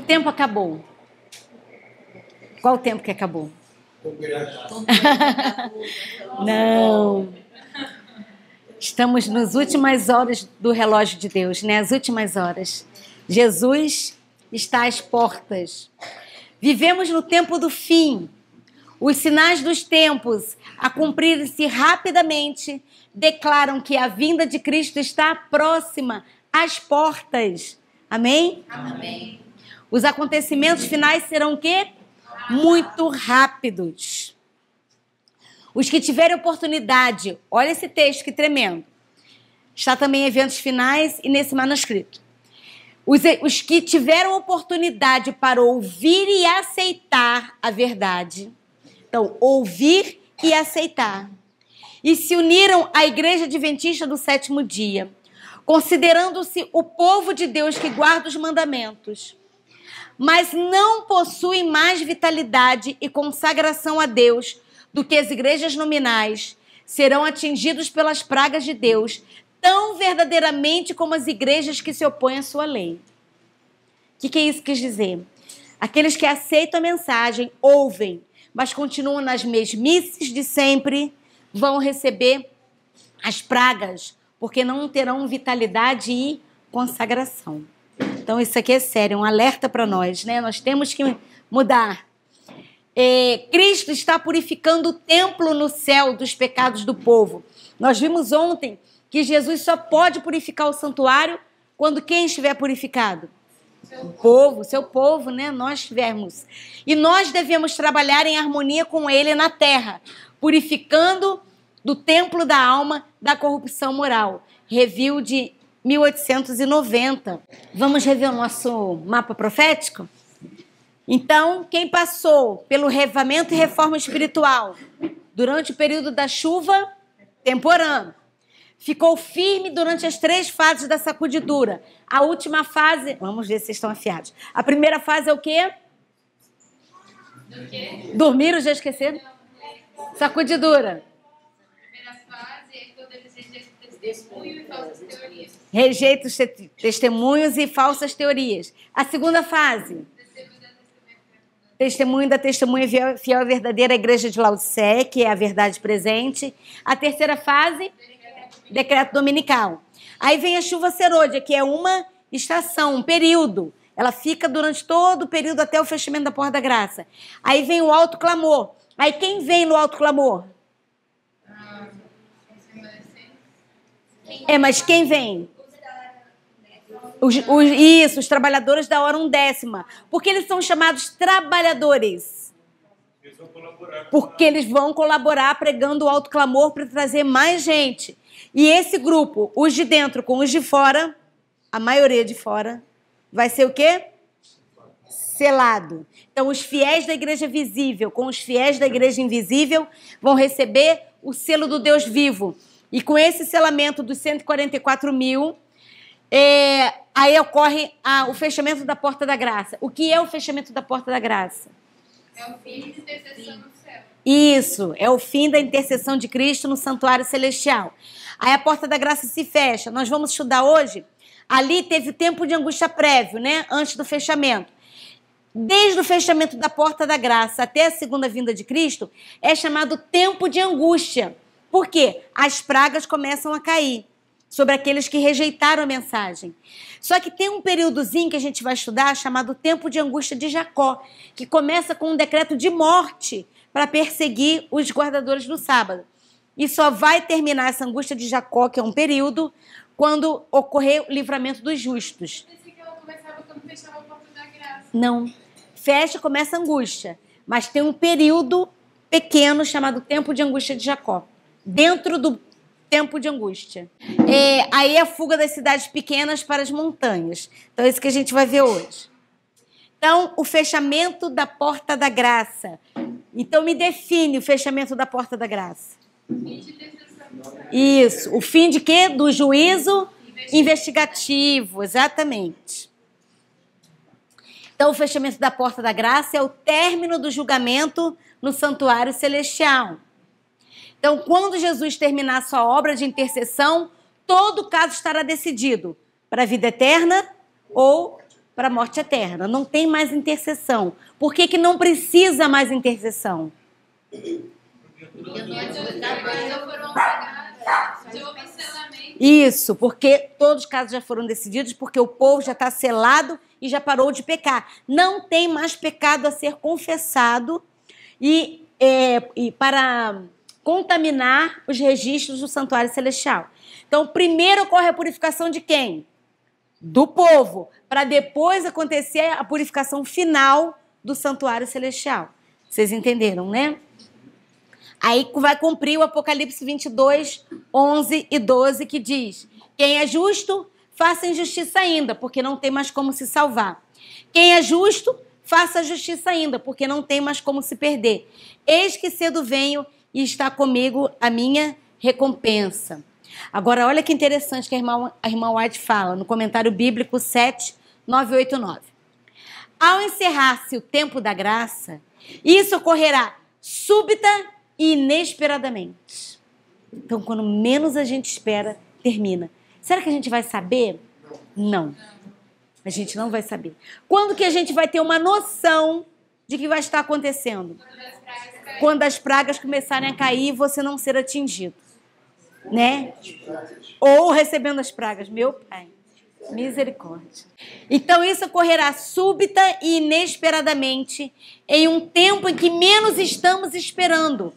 O tempo acabou. Qual o tempo que acabou? Não. Estamos nas últimas horas do relógio de Deus, né? As últimas horas. Jesus está às portas. Vivemos no tempo do fim. Os sinais dos tempos a cumprir-se rapidamente declaram que a vinda de Cristo está próxima, às portas. Amém? Amém. Os acontecimentos finais serão o quê? Muito rápidos. Os que tiverem oportunidade, olha esse texto que tremendo. Está também em eventos finais e nesse manuscrito. Os, os que tiveram oportunidade para ouvir e aceitar a verdade. Então, ouvir e aceitar. E se uniram à Igreja Adventista do sétimo dia, considerando-se o povo de Deus que guarda os mandamentos mas não possuem mais vitalidade e consagração a Deus do que as igrejas nominais, serão atingidos pelas pragas de Deus, tão verdadeiramente como as igrejas que se opõem à sua lei. O que, que é isso quis dizer? Aqueles que aceitam a mensagem, ouvem, mas continuam nas mesmices de sempre, vão receber as pragas, porque não terão vitalidade e consagração. Então isso aqui é sério, é um alerta para nós, né? Nós temos que mudar. É, Cristo está purificando o templo no céu dos pecados do povo. Nós vimos ontem que Jesus só pode purificar o santuário quando quem estiver purificado? o povo, seu povo, né? Nós tivermos. E nós devemos trabalhar em harmonia com ele na terra, purificando do templo da alma da corrupção moral. Review de 1890. Vamos rever o nosso mapa profético? Então, quem passou pelo revamento e reforma espiritual durante o período da chuva temporânea, ficou firme durante as três fases da sacudidura. A última fase, vamos ver se estão afiados. A primeira fase é o quê? quê? Dormiram, já esqueceram? Sacudidura. Primeira fase é quando eles testemunho e falsas teorias. Rejeita os testemunhos e falsas teorias. A segunda fase. Testemunho da testemunha fiel, e verdadeira, a igreja de Laodicea, que é a verdade presente. A terceira fase, decreto dominical. Aí vem a chuva serôdia, que é uma estação, um período. Ela fica durante todo o período até o fechamento da porta da graça. Aí vem o alto clamor. Aí quem vem no alto clamor? É, mas quem vem? Os, os, isso, os trabalhadores da hora undécima. Porque eles são chamados trabalhadores. porque eles vão colaborar pregando o alto clamor para trazer mais gente. E esse grupo, os de dentro com os de fora, a maioria de fora, vai ser o quê? Selado. Então, os fiéis da igreja visível com os fiéis da igreja invisível vão receber o selo do Deus vivo. E com esse selamento dos 144 mil, é, aí ocorre a, o fechamento da porta da graça. O que é o fechamento da porta da graça? É o fim da intercessão no céu. Isso, é o fim da intercessão de Cristo no santuário celestial. Aí a porta da graça se fecha. Nós vamos estudar hoje. Ali teve tempo de angústia prévio, né? Antes do fechamento. Desde o fechamento da porta da graça até a segunda vinda de Cristo, é chamado tempo de angústia. Por quê? As pragas começam a cair sobre aqueles que rejeitaram a mensagem. Só que tem um períodozinho que a gente vai estudar chamado tempo de angústia de Jacó, que começa com um decreto de morte para perseguir os guardadores do sábado. E só vai terminar essa angústia de Jacó, que é um período, quando ocorrer o livramento dos justos. Eu que ela começava quando fechava da graça. Não. Fecha e começa a angústia. Mas tem um período pequeno chamado tempo de angústia de Jacó. Dentro do tempo de angústia. É, aí a fuga das cidades pequenas para as montanhas. Então, é isso que a gente vai ver hoje. Então, o fechamento da porta da graça. Então, me define o fechamento da porta da graça. Isso. O fim de quê? Do juízo investigativo, investigativo exatamente. Então, o fechamento da porta da graça é o término do julgamento no santuário celestial. Então, quando Jesus terminar sua obra de intercessão, todo caso estará decidido para a vida eterna ou para a morte eterna. Não tem mais intercessão. Por que, que não precisa mais intercessão? Isso, porque todos os casos já foram decididos, porque o povo já está selado e já parou de pecar. Não tem mais pecado a ser confessado e, é, e para contaminar os registros do santuário celestial. Então, primeiro ocorre a purificação de quem? Do povo, para depois acontecer a purificação final do santuário celestial. Vocês entenderam, né? Aí vai cumprir o Apocalipse 22, 11 e 12, que diz: Quem é justo, faça injustiça ainda, porque não tem mais como se salvar. Quem é justo, faça justiça ainda, porque não tem mais como se perder. Eis que cedo venho e está comigo a minha recompensa. Agora, olha que interessante que a irmã, a irmã White fala no comentário bíblico 7989. Ao encerrar-se o tempo da graça, isso ocorrerá súbita e inesperadamente. Então, quando menos a gente espera, termina. Será que a gente vai saber? Não. A gente não vai saber. Quando que a gente vai ter uma noção de que vai estar acontecendo? quando as pragas começarem a cair você não ser atingido, né? Ou recebendo as pragas, meu Pai. Misericórdia. Então isso ocorrerá súbita e inesperadamente, em um tempo em que menos estamos esperando.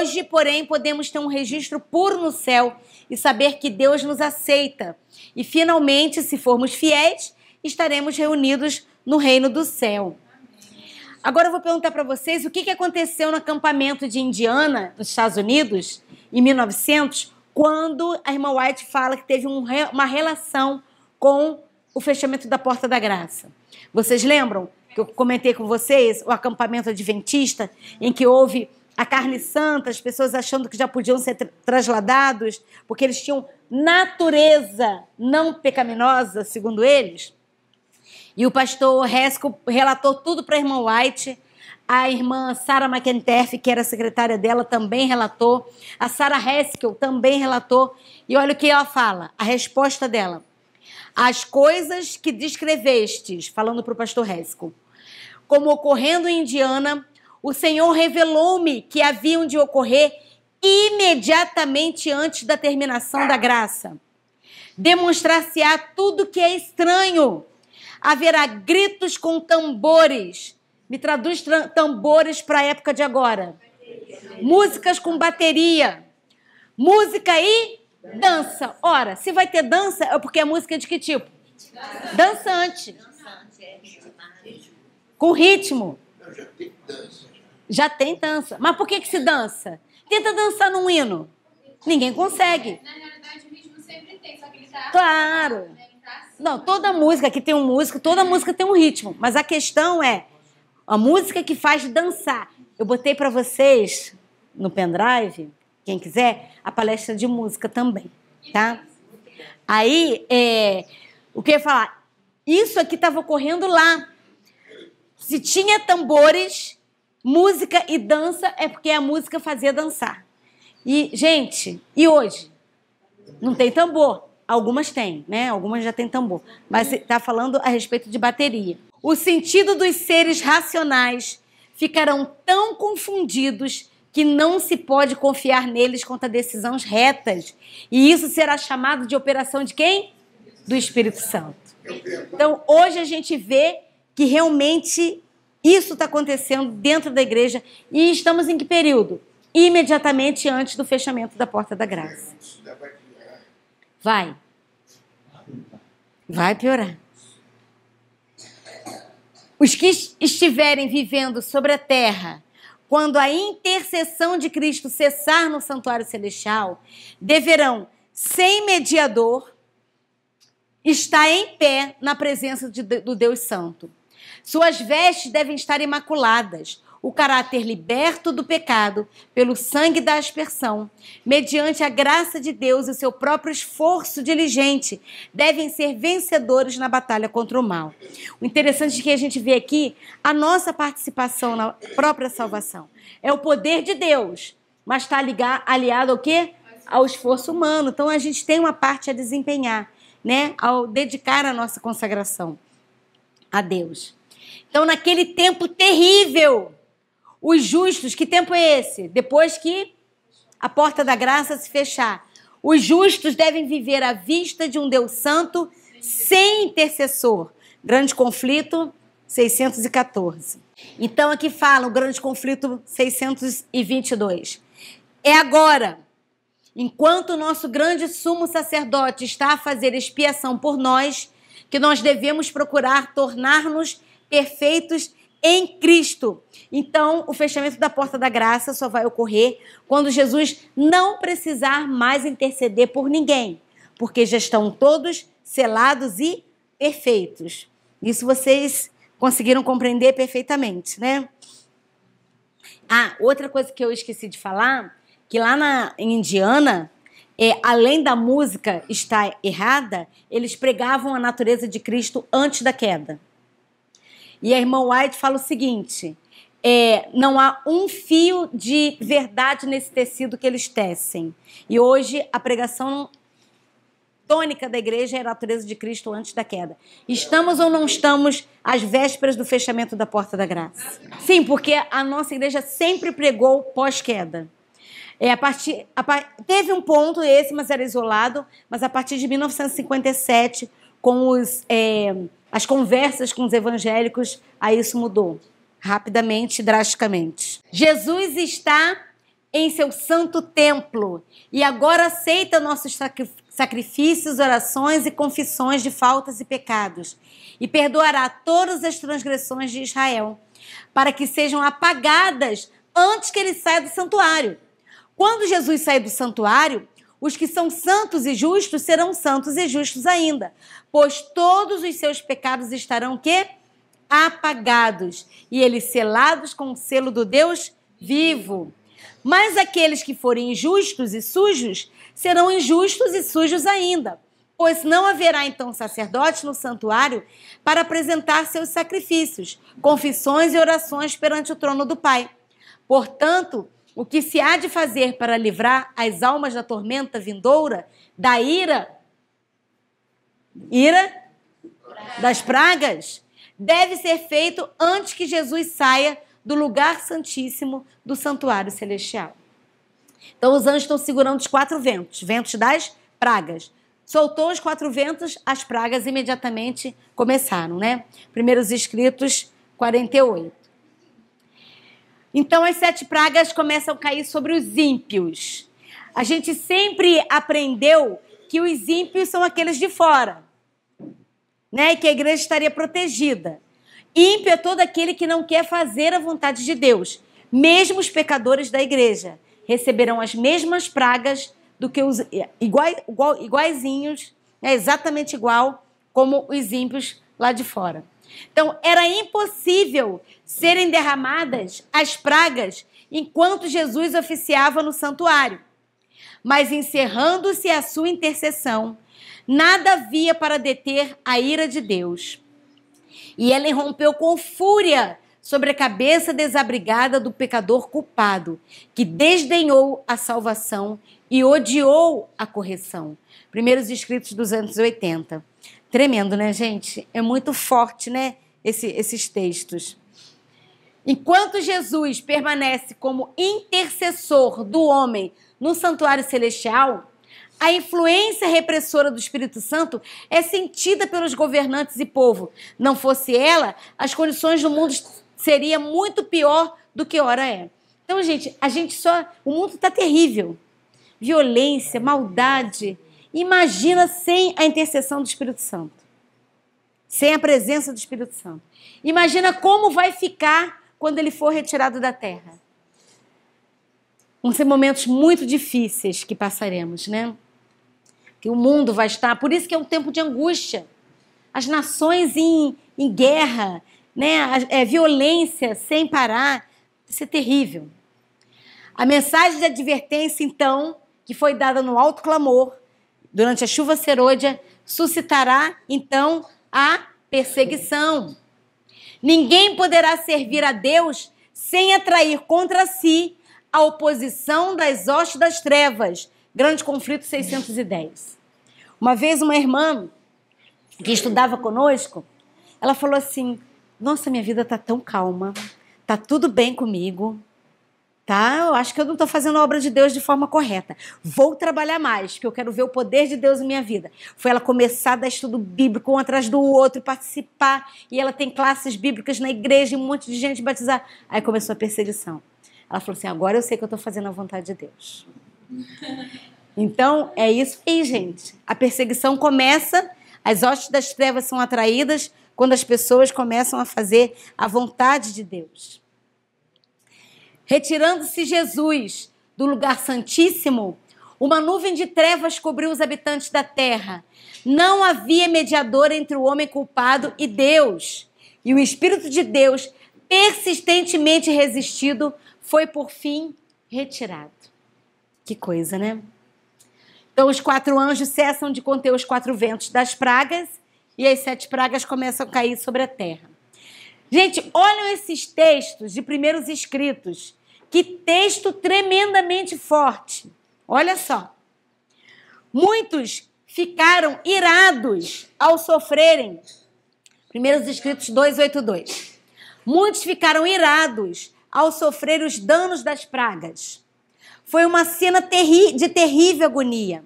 Hoje, porém, podemos ter um registro puro no céu e saber que Deus nos aceita. E finalmente, se formos fiéis, estaremos reunidos no reino do céu. Agora eu vou perguntar para vocês o que, que aconteceu no acampamento de Indiana, nos Estados Unidos, em 1900, quando a irmã White fala que teve um, uma relação com o fechamento da Porta da Graça. Vocês lembram que eu comentei com vocês o acampamento adventista, em que houve a carne santa, as pessoas achando que já podiam ser tra trasladados, porque eles tinham natureza não pecaminosa, segundo eles? E o pastor Resco relatou tudo para a irmã White. A irmã Sarah McIntyre, que era secretária dela, também relatou. A Sarah Heskel também relatou. E olha o que ela fala, a resposta dela. As coisas que descrevestes, falando para o pastor Resco, como ocorrendo em Indiana, o Senhor revelou-me que haviam de ocorrer imediatamente antes da terminação da graça. Demonstrar-se-á tudo que é estranho haverá gritos com tambores. Me traduz tambores para a época de agora. Músicas com bateria. Música e dança. Ora, se vai ter dança, é porque a é música é de que tipo? Dançante. Com ritmo. Já tem dança. Mas por que, que se dança? Tenta dançar num hino. Ninguém consegue. Na realidade, o ritmo sempre tem, só que ele tá. Claro. Não, toda música que tem um músico, toda música tem um ritmo. Mas a questão é a música que faz dançar. Eu botei para vocês no pendrive, quem quiser, a palestra de música também, tá? Aí, é, o que eu ia falar? Isso aqui estava ocorrendo lá. Se tinha tambores, música e dança, é porque a música fazia dançar. E, gente, e hoje? Não tem tambor. Algumas têm, né? Algumas já têm tambor. Mas está falando a respeito de bateria. O sentido dos seres racionais ficarão tão confundidos que não se pode confiar neles contra decisões retas. E isso será chamado de operação de quem? Do Espírito Santo. Então, hoje a gente vê que realmente isso está acontecendo dentro da igreja. E estamos em que período? Imediatamente antes do fechamento da porta da graça. Vai. Vai piorar. Os que estiverem vivendo sobre a terra, quando a intercessão de Cristo cessar no santuário celestial, deverão, sem mediador, estar em pé na presença de, do Deus Santo. Suas vestes devem estar imaculadas, o caráter liberto do pecado pelo sangue da aspersão, mediante a graça de Deus e seu próprio esforço diligente, devem ser vencedores na batalha contra o mal. O interessante é que a gente vê aqui a nossa participação na própria salvação. É o poder de Deus, mas está aliado ao quê? Ao esforço humano. Então a gente tem uma parte a desempenhar, né? Ao dedicar a nossa consagração a Deus. Então, naquele tempo terrível, os justos, que tempo é esse? Depois que a porta da graça se fechar. Os justos devem viver à vista de um Deus santo sem intercessor. Grande conflito 614. Então aqui fala o grande conflito 622. É agora, enquanto o nosso grande sumo sacerdote está a fazer expiação por nós, que nós devemos procurar tornar-nos perfeitos em Cristo. Então, o fechamento da porta da graça só vai ocorrer quando Jesus não precisar mais interceder por ninguém, porque já estão todos selados e perfeitos. Isso vocês conseguiram compreender perfeitamente, né? Ah, outra coisa que eu esqueci de falar, que lá na em Indiana, é, além da música estar errada, eles pregavam a natureza de Cristo antes da queda. E a irmã White fala o seguinte: é, não há um fio de verdade nesse tecido que eles tecem. E hoje a pregação tônica da igreja é a natureza de Cristo antes da queda. Estamos ou não estamos às vésperas do fechamento da porta da graça? Sim, porque a nossa igreja sempre pregou pós-queda. É, a partir, a, teve um ponto esse, mas era isolado, mas a partir de 1957, com os. É, as conversas com os evangélicos, aí isso mudou rapidamente, drasticamente. Jesus está em seu santo templo e agora aceita nossos sacrifícios, orações e confissões de faltas e pecados e perdoará todas as transgressões de Israel, para que sejam apagadas antes que ele saia do santuário. Quando Jesus sair do santuário, os que são santos e justos serão santos e justos ainda, pois todos os seus pecados estarão que apagados e eles selados com o selo do Deus vivo. Mas aqueles que forem injustos e sujos serão injustos e sujos ainda, pois não haverá então sacerdote no santuário para apresentar seus sacrifícios, confissões e orações perante o trono do Pai. Portanto, o que se há de fazer para livrar as almas da tormenta vindoura, da ira, ira das pragas, deve ser feito antes que Jesus saia do lugar santíssimo do santuário celestial. Então os anjos estão segurando os quatro ventos, ventos das pragas. Soltou os quatro ventos, as pragas imediatamente começaram, né? Primeiros escritos 48. Então as sete pragas começam a cair sobre os ímpios. A gente sempre aprendeu que os ímpios são aqueles de fora, né? E que a igreja estaria protegida. Ímpio é todo aquele que não quer fazer a vontade de Deus. Mesmo os pecadores da igreja receberão as mesmas pragas do que os igual, igual, iguaizinhos, né? exatamente igual como os ímpios lá de fora. Então, era impossível serem derramadas as pragas enquanto Jesus oficiava no santuário. Mas encerrando-se a sua intercessão, nada havia para deter a ira de Deus. E ela irrompeu com fúria sobre a cabeça desabrigada do pecador culpado, que desdenhou a salvação e odiou a correção. Primeiros escritos 280. Tremendo, né, gente? É muito forte, né? Esse, esses textos. Enquanto Jesus permanece como intercessor do homem no santuário celestial, a influência repressora do Espírito Santo é sentida pelos governantes e povo. Não fosse ela, as condições do mundo seria muito pior do que ora é. Então, gente, a gente só. O mundo está terrível. Violência, maldade Imagina sem a intercessão do Espírito Santo. Sem a presença do Espírito Santo. Imagina como vai ficar quando ele for retirado da terra. Vão ser momentos muito difíceis que passaremos, né? Que o mundo vai estar. Por isso que é um tempo de angústia. As nações em, em guerra, né? É, violência sem parar. Isso é terrível. A mensagem de advertência, então, que foi dada no alto clamor, durante a chuva serôdia, suscitará então a perseguição. Ninguém poderá servir a Deus sem atrair contra si a oposição das hostes das trevas. Grande conflito 610. Uma vez uma irmã que estudava conosco, ela falou assim: "Nossa, minha vida tá tão calma. Tá tudo bem comigo tá? Eu acho que eu não estou fazendo a obra de Deus de forma correta. Vou trabalhar mais, porque eu quero ver o poder de Deus em minha vida. Foi ela começar a dar estudo bíblico um atrás do outro, participar, e ela tem classes bíblicas na igreja, e um monte de gente batizar. Aí começou a perseguição. Ela falou assim: agora eu sei que eu estou fazendo a vontade de Deus. Então, é isso aí, gente. A perseguição começa, as hostes das trevas são atraídas quando as pessoas começam a fazer a vontade de Deus. Retirando-se Jesus do lugar santíssimo, uma nuvem de trevas cobriu os habitantes da terra. Não havia mediador entre o homem culpado e Deus. E o Espírito de Deus, persistentemente resistido, foi por fim retirado. Que coisa, né? Então, os quatro anjos cessam de conter os quatro ventos das pragas e as sete pragas começam a cair sobre a terra. Gente, olham esses textos de primeiros escritos que texto tremendamente forte. Olha só. Muitos ficaram irados ao sofrerem. Primeiros Escritos 282. Muitos ficaram irados ao sofrer os danos das pragas. Foi uma cena terri de terrível agonia.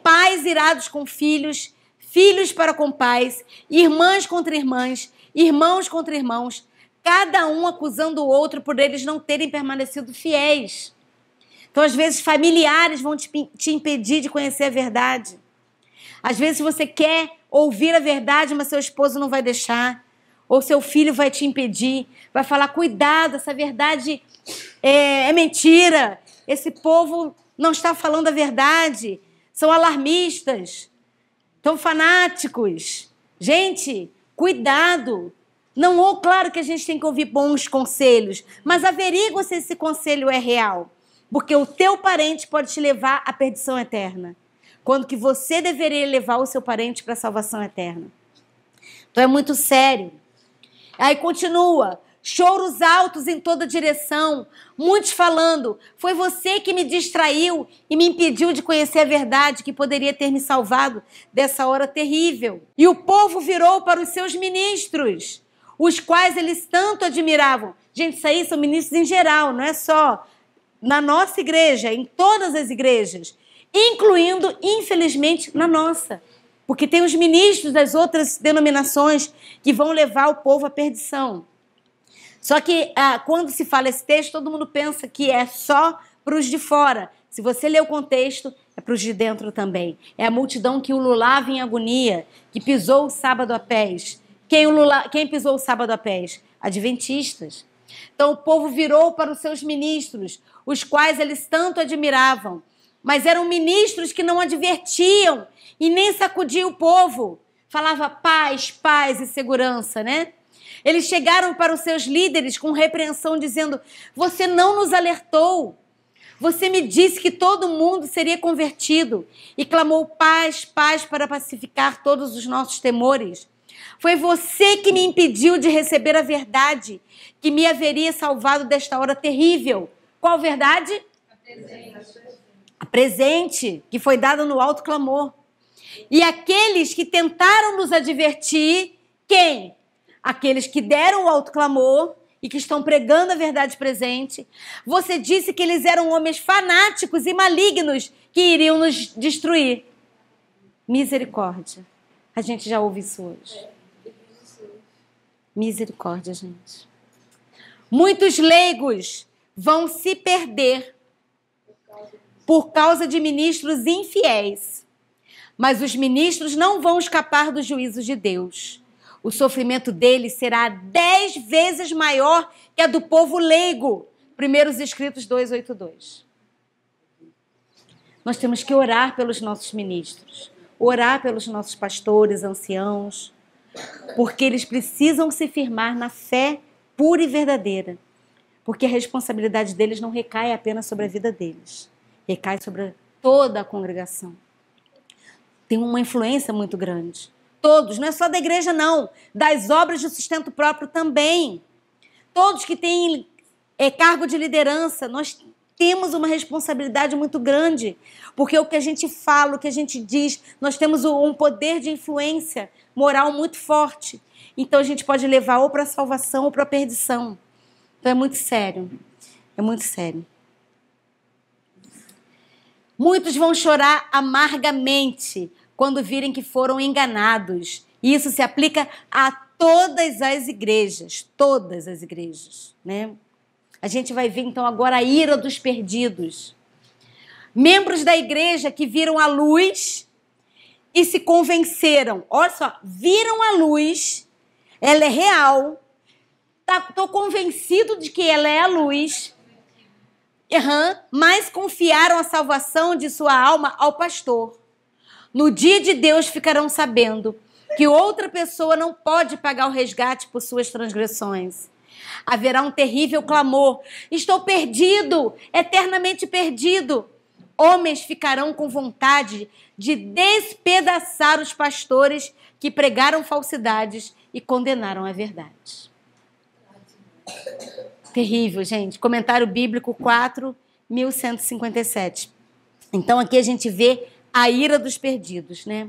Pais irados com filhos, filhos para com pais, irmãs contra irmãs, irmãos contra irmãos, cada um acusando o outro por eles não terem permanecido fiéis. Então, às vezes, familiares vão te, te impedir de conhecer a verdade. Às vezes, você quer ouvir a verdade, mas seu esposo não vai deixar. Ou seu filho vai te impedir. Vai falar: cuidado, essa verdade é, é mentira. Esse povo não está falando a verdade. São alarmistas. São fanáticos. Gente, cuidado. Não ou oh, claro que a gente tem que ouvir bons conselhos, mas averigua se esse conselho é real, porque o teu parente pode te levar à perdição eterna, quando que você deveria levar o seu parente para a salvação eterna. Então é muito sério. Aí continua, choros altos em toda direção, muitos falando: Foi você que me distraiu e me impediu de conhecer a verdade que poderia ter me salvado dessa hora terrível. E o povo virou para os seus ministros os quais eles tanto admiravam. Gente, isso aí são ministros em geral, não é só na nossa igreja, em todas as igrejas, incluindo, infelizmente, na nossa. Porque tem os ministros das outras denominações que vão levar o povo à perdição. Só que ah, quando se fala esse texto, todo mundo pensa que é só para os de fora. Se você ler o contexto, é para os de dentro também. É a multidão que ululava em agonia, que pisou o sábado a pés, quem, Lula, quem pisou o sábado a pés? Adventistas. Então o povo virou para os seus ministros, os quais eles tanto admiravam, mas eram ministros que não advertiam e nem sacudiam o povo. Falava paz, paz e segurança, né? Eles chegaram para os seus líderes com repreensão, dizendo: Você não nos alertou. Você me disse que todo mundo seria convertido e clamou paz, paz para pacificar todos os nossos temores. Foi você que me impediu de receber a verdade, que me haveria salvado desta hora terrível. Qual verdade? A presente. A presente, que foi dada no alto clamor. E aqueles que tentaram nos advertir, quem? Aqueles que deram o alto clamor e que estão pregando a verdade presente. Você disse que eles eram homens fanáticos e malignos que iriam nos destruir. Misericórdia. A gente já ouve isso hoje. Misericórdia, gente. Muitos leigos vão se perder por causa de ministros infiéis. Mas os ministros não vão escapar do juízo de Deus. O sofrimento deles será dez vezes maior que a do povo leigo. Primeiros Escritos 282. Nós temos que orar pelos nossos ministros, orar pelos nossos pastores, anciãos, porque eles precisam se firmar na fé pura e verdadeira, porque a responsabilidade deles não recai apenas sobre a vida deles, recai sobre toda a congregação. Tem uma influência muito grande. Todos, não é só da igreja, não, das obras de sustento próprio também. Todos que têm é, cargo de liderança, nós temos uma responsabilidade muito grande, porque o que a gente fala, o que a gente diz, nós temos um poder de influência moral muito forte. Então a gente pode levar ou para a salvação ou para a perdição. Então é muito sério. É muito sério. Muitos vão chorar amargamente quando virem que foram enganados. E isso se aplica a todas as igrejas, todas as igrejas, né? A gente vai ver então agora a ira dos perdidos. Membros da igreja que viram a luz e se convenceram. Olha só, viram a luz, ela é real. Tá, tô convencido de que ela é a luz. Uhum, mas confiaram a salvação de sua alma ao pastor. No dia de Deus ficarão sabendo que outra pessoa não pode pagar o resgate por suas transgressões. Haverá um terrível clamor: estou perdido, eternamente perdido homens ficarão com vontade de despedaçar os pastores que pregaram falsidades e condenaram a verdade. Terrível, gente. Comentário bíblico 4, 1157. Então aqui a gente vê a ira dos perdidos, né?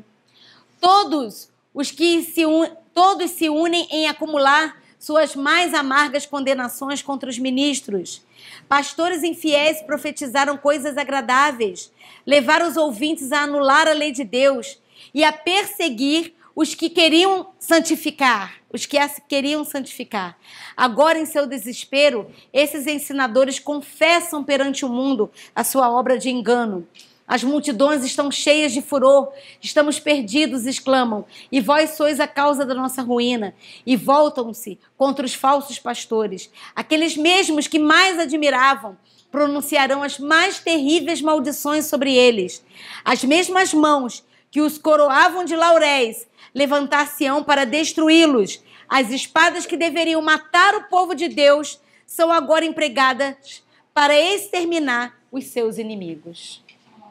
Todos os que se un... todos se unem em acumular suas mais amargas condenações contra os ministros. Pastores infiéis profetizaram coisas agradáveis, levaram os ouvintes a anular a lei de Deus e a perseguir os que queriam santificar, os que queriam santificar. Agora, em seu desespero, esses ensinadores confessam perante o mundo a sua obra de engano. As multidões estão cheias de furor. Estamos perdidos, exclamam. E vós sois a causa da nossa ruína. E voltam-se contra os falsos pastores. Aqueles mesmos que mais admiravam pronunciarão as mais terríveis maldições sobre eles. As mesmas mãos que os coroavam de lauréis levantar-se-ão para destruí-los. As espadas que deveriam matar o povo de Deus são agora empregadas para exterminar os seus inimigos.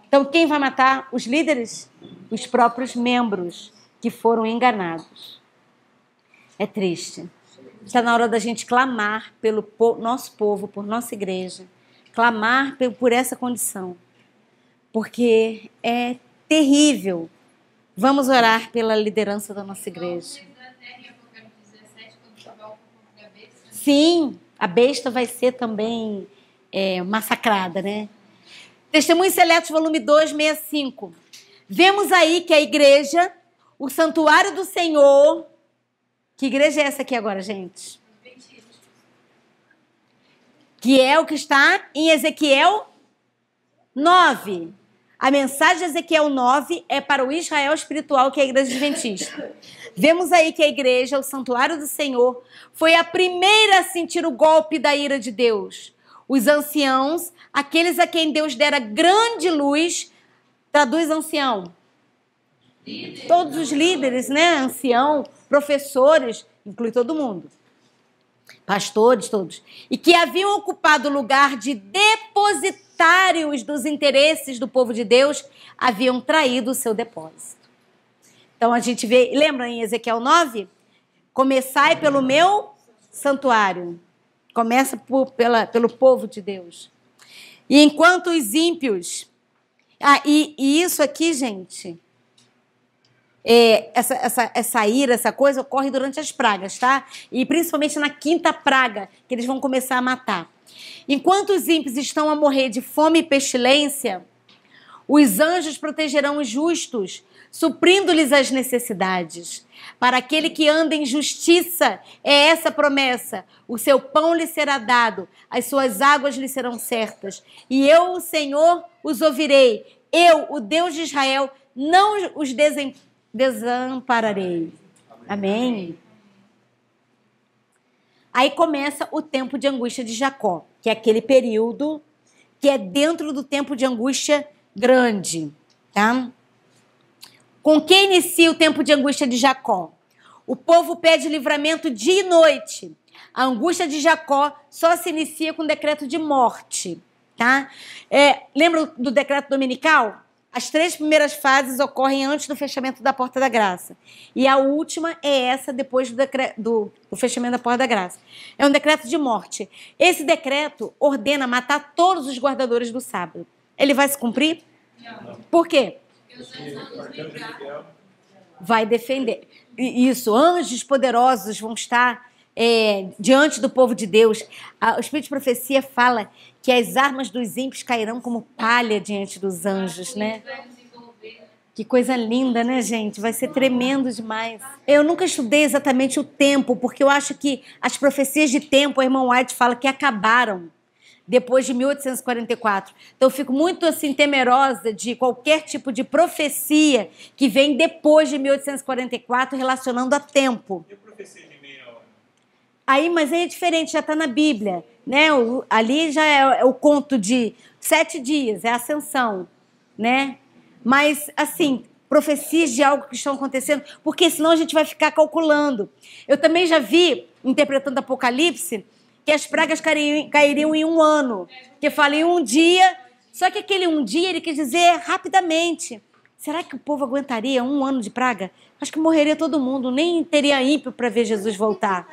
Então, quem vai matar? Os líderes, os próprios membros que foram enganados. É triste. Está na hora da gente clamar pelo nosso povo, por nossa igreja, clamar por essa condição, porque é terrível. Vamos orar pela liderança da nossa igreja. Sim, a besta vai ser também é, massacrada, né? Testemunho Seletos, volume 2, Vemos aí que a igreja, o santuário do Senhor. Que igreja é essa aqui agora, gente? Que é o que está em Ezequiel 9. A mensagem de Ezequiel 9 é para o Israel espiritual, que é a igreja adventista. Vemos aí que a igreja, o santuário do Senhor, foi a primeira a sentir o golpe da ira de Deus os anciãos, aqueles a quem Deus dera grande luz, traduz ancião. Todos os líderes, né? Ancião, professores, inclui todo mundo. Pastores, todos. E que haviam ocupado o lugar de depositários dos interesses do povo de Deus, haviam traído o seu depósito. Então a gente vê, lembra em Ezequiel 9? Começai pelo meu santuário. Começa por, pela, pelo povo de Deus. E enquanto os ímpios. Ah, e, e isso aqui, gente. É, essa, essa, essa ira, essa coisa ocorre durante as pragas, tá? E principalmente na quinta praga, que eles vão começar a matar. Enquanto os ímpios estão a morrer de fome e pestilência, os anjos protegerão os justos suprindo-lhes as necessidades. Para aquele que anda em justiça, é essa promessa: o seu pão lhe será dado, as suas águas lhe serão certas. E eu, o Senhor, os ouvirei. Eu, o Deus de Israel, não os desem desampararei. Amém. Amém. Aí começa o tempo de angústia de Jacó, que é aquele período que é dentro do tempo de angústia grande, tá? Com quem inicia o tempo de angústia de Jacó? O povo pede livramento dia e noite. A angústia de Jacó só se inicia com o decreto de morte, tá? É, lembra do decreto dominical? As três primeiras fases ocorrem antes do fechamento da porta da graça. E a última é essa depois do, do, do fechamento da porta da graça. É um decreto de morte. Esse decreto ordena matar todos os guardadores do sábado. Ele vai se cumprir? Não. Por quê? Vai defender. Isso, anjos poderosos vão estar é, diante do povo de Deus. O Espírito de Profecia fala que as armas dos ímpios cairão como palha diante dos anjos, né? Que coisa linda, né, gente? Vai ser tremendo demais. Eu nunca estudei exatamente o tempo, porque eu acho que as profecias de tempo, o irmão White fala que acabaram depois de 1844. Então, eu fico muito assim temerosa de qualquer tipo de profecia que vem depois de 1844 relacionando a tempo. E a profecia de meia hora? Aí, mas aí é diferente, já está na Bíblia. Né? O, ali já é, é o conto de sete dias, é a ascensão. Né? Mas, assim, profecias de algo que estão acontecendo, porque senão a gente vai ficar calculando. Eu também já vi, interpretando Apocalipse, que as pragas cairiam, em um ano. Que falei um dia. Só que aquele um dia ele quis dizer rapidamente. Será que o povo aguentaria um ano de praga? Acho que morreria todo mundo, nem teria ímpio para ver Jesus voltar.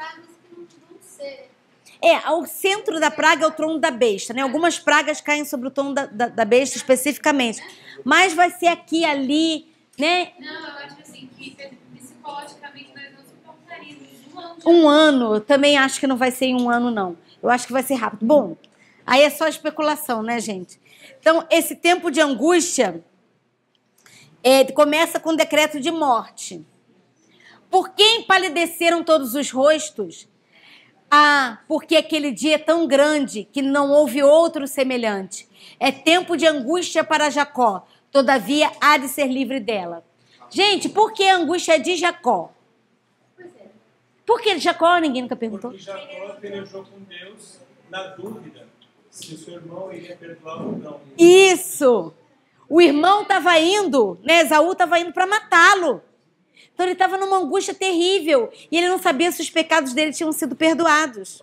É, o centro da praga é o trono da besta, né? Algumas pragas caem sobre o trono da, da, da besta especificamente. Mas vai ser aqui, ali, né? Não, eu acho assim, que psicologicamente um ano, também acho que não vai ser em um ano, não. Eu acho que vai ser rápido. Bom, aí é só especulação, né, gente? Então, esse tempo de angústia é, começa com o decreto de morte. Por que empalideceram todos os rostos? Ah, porque aquele dia é tão grande que não houve outro semelhante. É tempo de angústia para Jacó, todavia há de ser livre dela. Gente, por que a angústia é de Jacó? Por que Jacó? Ninguém nunca perguntou. Porque Jacó pelejou com Deus na dúvida se o seu irmão iria perdoar ou não. Isso! O irmão estava indo, né? Esaú estava indo para matá-lo. Então ele estava numa angústia terrível e ele não sabia se os pecados dele tinham sido perdoados.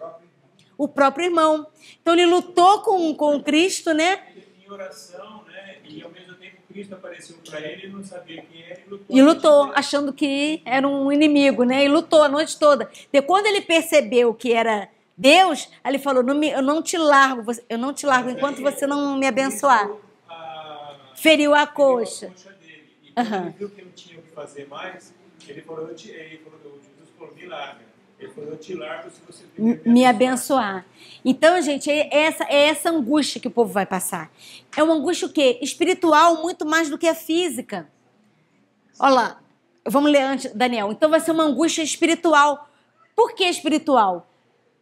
O próprio irmão. Então ele lutou com, com Cristo, né? Em oração, né? E ao mesmo Cristo apareceu para ele, não sabia quem era e lutou. E lutou, achando que era um inimigo, né? E lutou a noite toda. E quando ele percebeu que era Deus, ele falou: não me, Eu não te largo, eu não te largo enquanto você não me abençoar. A... Feriu a coxa. Feriu a coxa dele. E uhum. ele viu que não tinha o que fazer mais, ele falou: Eu te, ele falou, Jesus falou: Me larga me, me abençoar. Então, gente, é essa, é essa angústia que o povo vai passar. É uma angústia o quê? Espiritual muito mais do que a física. Olha lá, vamos ler antes, Daniel. Então vai ser uma angústia espiritual. Por que espiritual?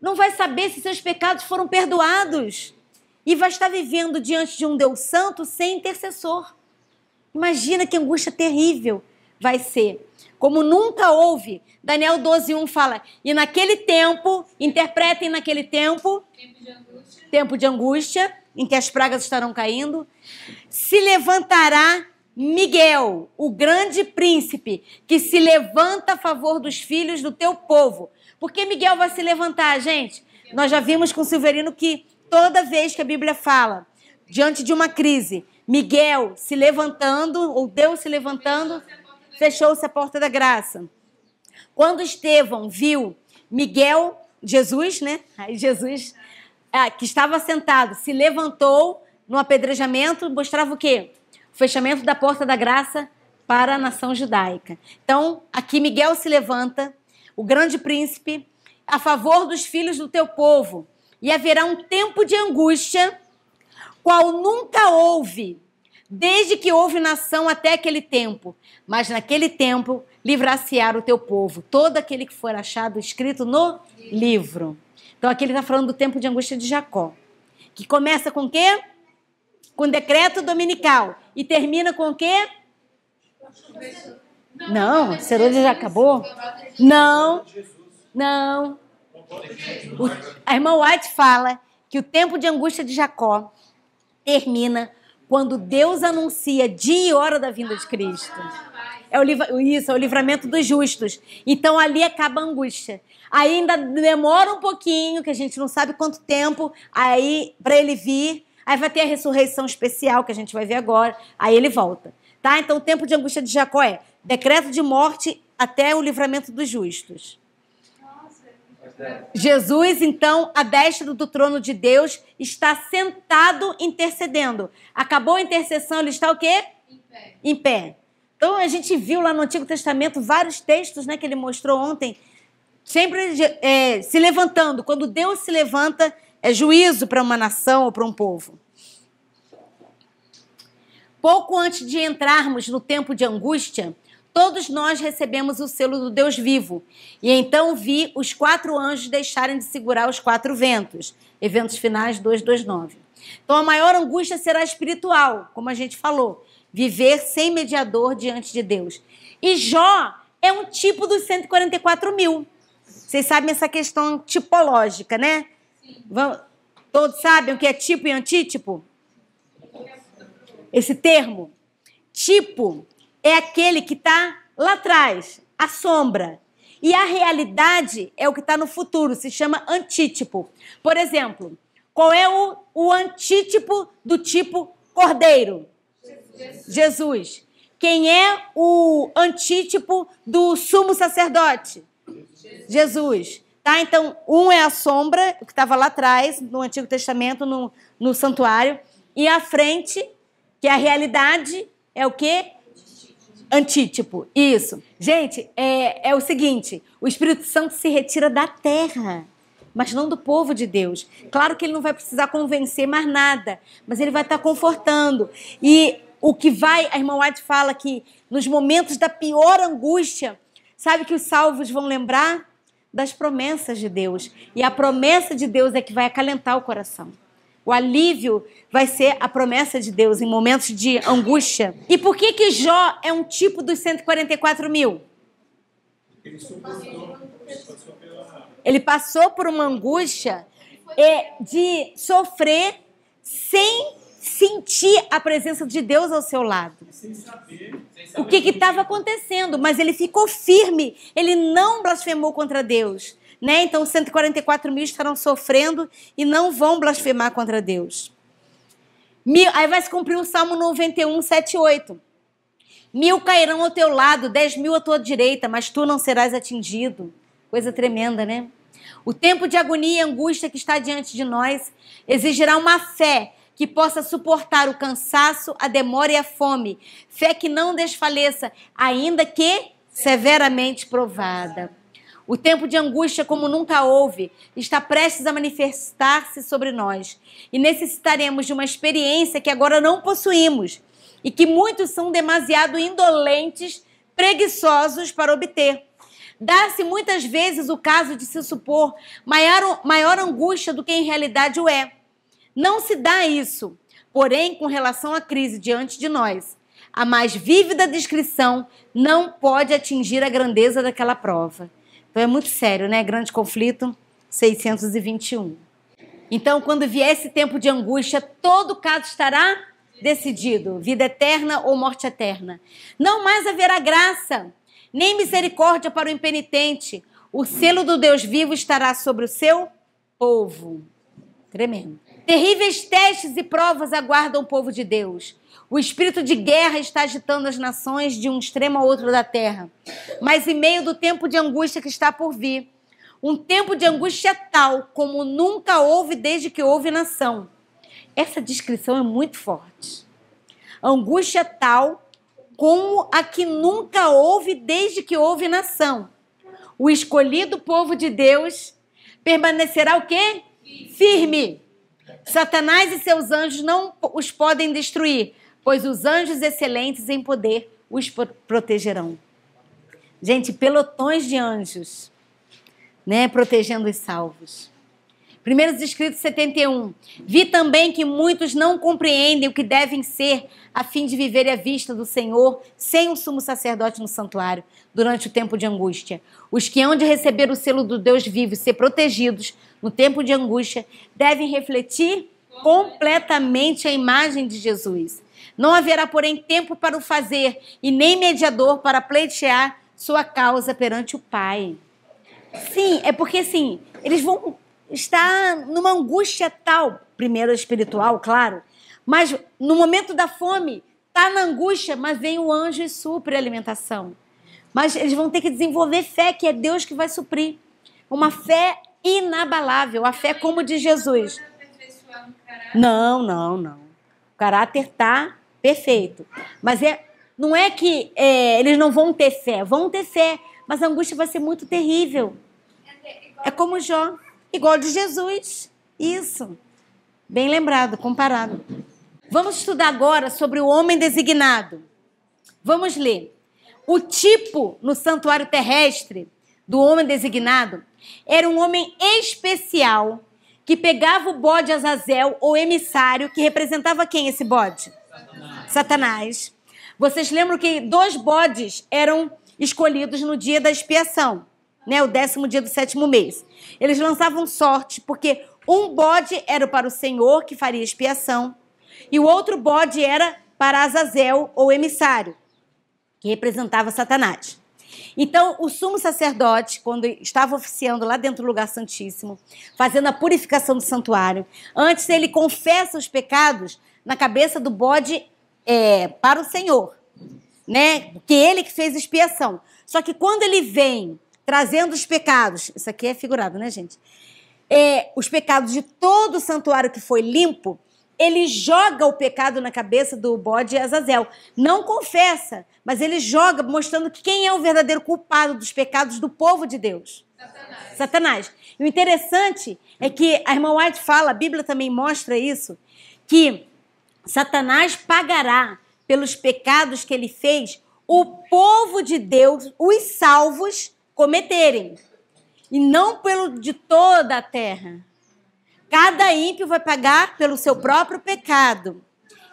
Não vai saber se seus pecados foram perdoados. E vai estar vivendo diante de um Deus santo sem intercessor. Imagina que angústia terrível vai ser como nunca houve. Daniel 12:1 fala: "E naquele tempo, interpretem naquele tempo, tempo de angústia, em que as pragas estarão caindo, se levantará Miguel, o grande príncipe, que se levanta a favor dos filhos do teu povo. Porque Miguel vai se levantar, gente. Nós já vimos com Silverino que toda vez que a Bíblia fala diante de uma crise, Miguel se levantando ou Deus se levantando, fechou-se a porta da graça. Quando Estevão viu Miguel, Jesus, né? Aí Jesus, ah, que estava sentado, se levantou no apedrejamento, mostrava o quê? O fechamento da porta da graça para a nação judaica. Então, aqui Miguel se levanta, o grande príncipe, a favor dos filhos do teu povo. E haverá um tempo de angústia, qual nunca houve desde que houve nação até aquele tempo. Mas naquele tempo livrar-se-á o teu povo, todo aquele que for achado escrito no livro. Então aqui ele está falando do tempo de angústia de Jacó, que começa com quê? Com decreto dominical e termina com quê? Não, Ceroura já acabou? Não, não. O, a irmã White fala que o tempo de angústia de Jacó termina quando Deus anuncia dia e hora da vinda de Cristo. É o livra... Isso, é o livramento dos justos. Então ali acaba a angústia. ainda demora um pouquinho, que a gente não sabe quanto tempo, aí para ele vir. Aí vai ter a ressurreição especial, que a gente vai ver agora. Aí ele volta. Tá? Então o tempo de angústia de Jacó é decreto de morte até o livramento dos justos. Jesus, então, à destra do trono de Deus, está sentado intercedendo. Acabou a intercessão, ele está o quê? Em pé. Em pé. Então a gente viu lá no Antigo Testamento vários textos né, que ele mostrou ontem, sempre é, se levantando. Quando Deus se levanta, é juízo para uma nação ou para um povo. Pouco antes de entrarmos no tempo de angústia, todos nós recebemos o selo do Deus vivo. E então vi os quatro anjos deixarem de segurar os quatro ventos. Eventos finais 229. Então a maior angústia será espiritual, como a gente falou, viver sem mediador diante de Deus. E Jó é um tipo dos 144 mil. Vocês sabem essa questão tipológica, né? Sim. todos sabem o que é tipo e antítipo? Esse termo. Tipo é aquele que está lá atrás, a sombra. E a realidade é o que está no futuro, se chama antítipo. Por exemplo, qual é o, o antítipo do tipo cordeiro? Jesus. Jesus. Quem é o antítipo do sumo sacerdote? Jesus. Jesus. Tá? Então, um é a sombra, o que estava lá atrás, no Antigo Testamento, no, no santuário. E a frente, que é a realidade, é o quê? Antítipo, isso. Gente, é, é o seguinte: o Espírito Santo se retira da terra, mas não do povo de Deus. Claro que ele não vai precisar convencer mais nada, mas ele vai estar confortando. E o que vai, a irmã White fala que nos momentos da pior angústia, sabe que os salvos vão lembrar das promessas de Deus. E a promessa de Deus é que vai acalentar o coração. O alívio vai ser a promessa de Deus em momentos de angústia. E por que que Jó é um tipo dos 144 mil? Ele passou por uma angústia de sofrer sem sentir a presença de Deus ao seu lado. sem saber o que estava acontecendo, mas ele ficou firme, ele não blasfemou contra Deus. Né? Então, 144 mil estarão sofrendo e não vão blasfemar contra Deus. Mil, aí vai se cumprir o Salmo 91, 7, 8. Mil cairão ao teu lado, dez mil à tua direita, mas tu não serás atingido. Coisa tremenda, né? O tempo de agonia e angústia que está diante de nós exigirá uma fé que possa suportar o cansaço, a demora e a fome. Fé que não desfaleça, ainda que severamente provada. O tempo de angústia, como nunca houve, está prestes a manifestar-se sobre nós. E necessitaremos de uma experiência que agora não possuímos e que muitos são demasiado indolentes, preguiçosos para obter. Dá-se muitas vezes o caso de se supor maior, maior angústia do que em realidade o é. Não se dá isso, porém, com relação à crise diante de nós. A mais vívida descrição não pode atingir a grandeza daquela prova. Então é muito sério, né? Grande conflito 621. Então, quando vier esse tempo de angústia, todo caso estará decidido: vida eterna ou morte eterna. Não mais haverá graça, nem misericórdia para o impenitente. O selo do Deus vivo estará sobre o seu povo. Tremendo. Terríveis testes e provas aguardam o povo de Deus. O espírito de guerra está agitando as nações de um extremo ao outro da terra. Mas em meio do tempo de angústia que está por vir, um tempo de angústia tal como nunca houve desde que houve nação. Essa descrição é muito forte. Angústia tal como a que nunca houve desde que houve nação. O escolhido povo de Deus permanecerá o quê? Firme. Satanás e seus anjos não os podem destruir, pois os anjos excelentes em poder os protegerão. Gente, pelotões de anjos, né, protegendo os salvos. Primeiros Escritos 71. Vi também que muitos não compreendem o que devem ser a fim de viverem à vista do Senhor sem o sumo sacerdote no santuário, durante o tempo de angústia. Os que hão de receber o selo do Deus vivo e ser protegidos no tempo de angústia devem refletir completamente a imagem de Jesus. Não haverá, porém, tempo para o fazer, e nem mediador para pleitear sua causa perante o Pai. Sim, é porque assim, eles vão estar numa angústia tal, primeiro espiritual, claro, mas no momento da fome, está na angústia, mas vem o anjo e supre a alimentação. Mas eles vão ter que desenvolver fé, que é Deus que vai suprir. Uma fé inabalável, a fé como de Jesus. Não, não, não. O caráter tá Perfeito. Mas é, não é que é, eles não vão ter fé, vão ter fé, mas a angústia vai ser muito terrível. É como Jó, igual de Jesus. Isso. Bem lembrado, comparado. Vamos estudar agora sobre o homem designado. Vamos ler. O tipo no santuário terrestre do homem designado era um homem especial que pegava o bode Azazel ou emissário que representava quem esse bode? Satanás. Satanás. Vocês lembram que dois bodes eram escolhidos no dia da expiação, né? O décimo dia do sétimo mês. Eles lançavam sorte, porque um bode era para o Senhor que faria expiação, e o outro bode era para Azazel, ou emissário, que representava Satanás. Então, o sumo sacerdote, quando estava oficiando lá dentro do lugar santíssimo, fazendo a purificação do santuário, antes ele confessa os pecados na cabeça do bode é, para o Senhor, né? Que ele que fez expiação. Só que quando ele vem trazendo os pecados, isso aqui é figurado, né, gente? É, os pecados de todo o santuário que foi limpo, ele joga o pecado na cabeça do bode Azazel. Não confessa, mas ele joga, mostrando que quem é o verdadeiro culpado dos pecados do povo de Deus. Satanás. Satanás. E o interessante é que a irmã White fala, a Bíblia também mostra isso, que Satanás pagará pelos pecados que ele fez o povo de Deus, os salvos, cometerem. E não pelo de toda a terra. Cada ímpio vai pagar pelo seu próprio pecado.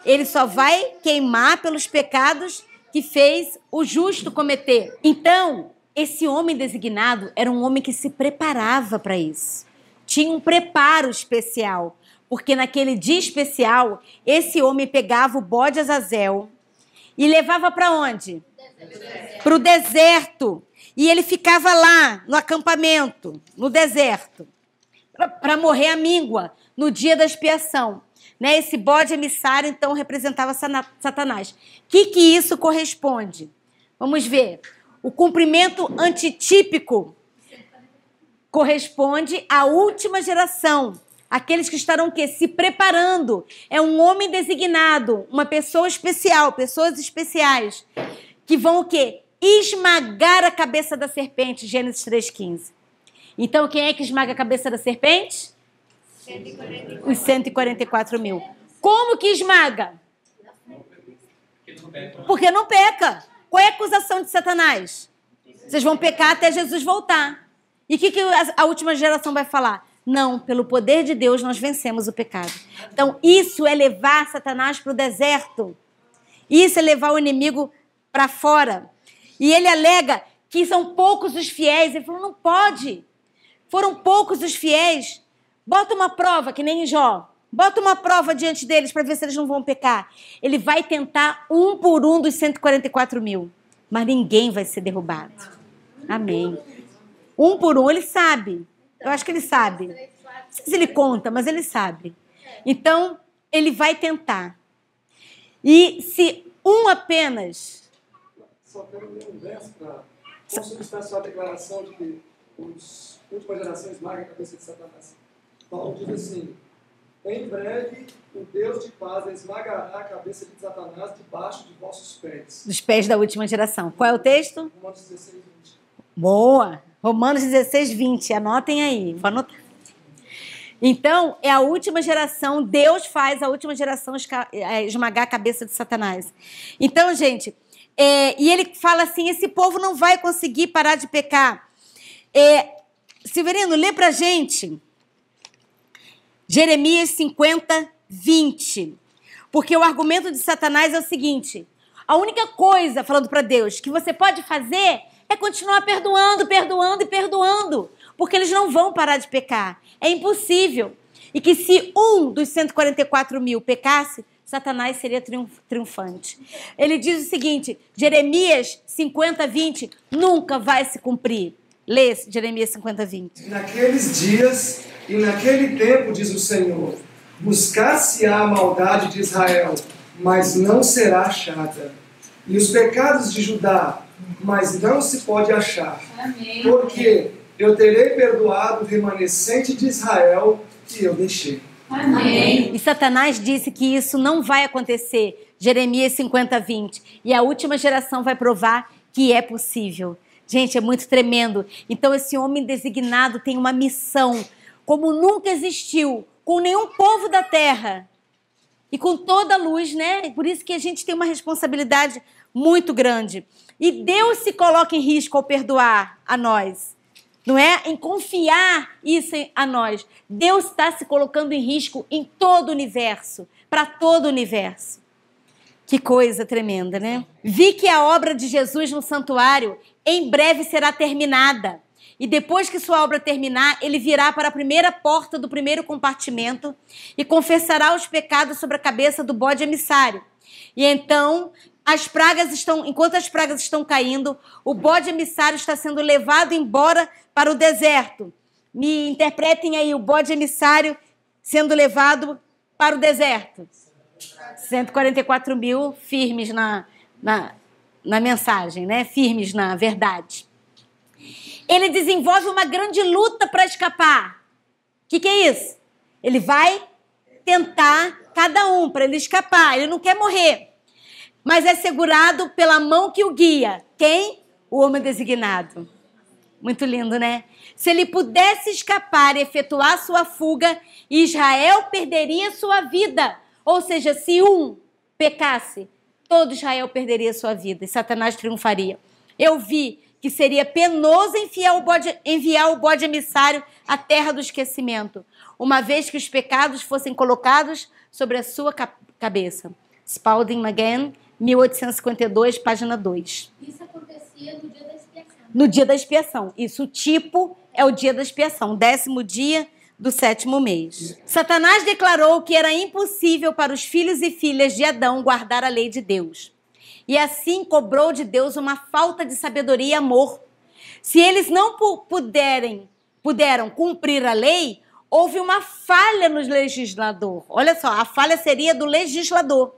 Ele só vai queimar pelos pecados que fez o justo cometer. Então, esse homem designado era um homem que se preparava para isso. Tinha um preparo especial porque naquele dia especial esse homem pegava o bode Azazel e levava para onde? Para o deserto. E ele ficava lá, no acampamento, no deserto, para morrer a míngua, no dia da expiação. Né? Esse bode emissário, então, representava Satanás. O que, que isso corresponde? Vamos ver. O cumprimento antitípico corresponde à última geração Aqueles que estarão que se preparando. É um homem designado, uma pessoa especial, pessoas especiais que vão o quê? Esmagar a cabeça da serpente, Gênesis 3:15. Então, quem é que esmaga a cabeça da serpente? 144. Os 144 mil. Como que esmaga? Porque não peca. Qual é a acusação de Satanás? Vocês vão pecar até Jesus voltar. E o que, que a última geração vai falar? Não, pelo poder de Deus nós vencemos o pecado. Então, isso é levar Satanás para o deserto. Isso é levar o inimigo para fora. E ele alega que são poucos os fiéis. Ele falou: não pode. Foram poucos os fiéis. Bota uma prova, que nem Jó. Bota uma prova diante deles para ver se eles não vão pecar. Ele vai tentar um por um dos 144 mil. Mas ninguém vai ser derrubado. Amém. Um por um, ele sabe. Eu acho que ele sabe. Não sei se ele conta, mas ele sabe. Então, ele vai tentar. E se um apenas. Só quero menos um verso para a sua declaração de que os últimas gerações marcam a cabeça de Satanás. Paulo diz assim: Em breve o Deus de paz esmagará a cabeça de Satanás debaixo de vossos pés. Dos pés da última geração. Qual é o texto? Romanos 16, 20. Boa! Romanos 16, 20. Anotem aí. Vou anotar. Então, é a última geração, Deus faz a última geração é, esmagar a cabeça de Satanás. Então, gente, é, e ele fala assim: esse povo não vai conseguir parar de pecar. É, Severino, lê pra gente. Jeremias 50, 20. Porque o argumento de Satanás é o seguinte: a única coisa, falando para Deus, que você pode fazer é continuar perdoando, perdoando e perdoando, porque eles não vão parar de pecar. É impossível. E que se um dos 144 mil pecasse, Satanás seria triunfante. Ele diz o seguinte: Jeremias 50, 20 nunca vai se cumprir. Lê Jeremias 50, 20. Naqueles dias e naquele tempo, diz o Senhor, buscar-se-á a maldade de Israel, mas não será achada. E os pecados de Judá mas não se pode achar. Amém. Porque eu terei perdoado o remanescente de Israel que eu deixei. Amém. E Satanás disse que isso não vai acontecer. Jeremias 50, 20. E a última geração vai provar que é possível. Gente, é muito tremendo. Então, esse homem designado tem uma missão, como nunca existiu com nenhum povo da terra. E com toda a luz, né? Por isso que a gente tem uma responsabilidade muito grande. E Deus se coloca em risco ao perdoar a nós. Não é? Em confiar isso a nós. Deus está se colocando em risco em todo o universo, para todo o universo. Que coisa tremenda, né? Vi que a obra de Jesus no santuário em breve será terminada. E depois que sua obra terminar, ele virá para a primeira porta do primeiro compartimento e confessará os pecados sobre a cabeça do bode emissário. E então as pragas estão, enquanto as pragas estão caindo, o bode emissário está sendo levado embora para o deserto. Me interpretem aí, o bode emissário sendo levado para o deserto. 144 mil firmes na, na, na mensagem, né? firmes na verdade. Ele desenvolve uma grande luta para escapar. O que, que é isso? Ele vai tentar cada um para ele escapar, ele não quer morrer mas é segurado pela mão que o guia. Quem? O homem designado. Muito lindo, né? Se ele pudesse escapar e efetuar sua fuga, Israel perderia sua vida. Ou seja, se um pecasse, todo Israel perderia sua vida e Satanás triunfaria. Eu vi que seria penoso enviar o, bode, enviar o bode emissário à terra do esquecimento, uma vez que os pecados fossem colocados sobre a sua cabeça. Spalding McGann 1852, página 2. Isso acontecia no dia da expiação. No dia da expiação. Isso, tipo é o dia da expiação, décimo dia do sétimo mês. Satanás declarou que era impossível para os filhos e filhas de Adão guardar a lei de Deus. E assim cobrou de Deus uma falta de sabedoria e amor. Se eles não puderem, puderam cumprir a lei, houve uma falha no legislador. Olha só, a falha seria do legislador.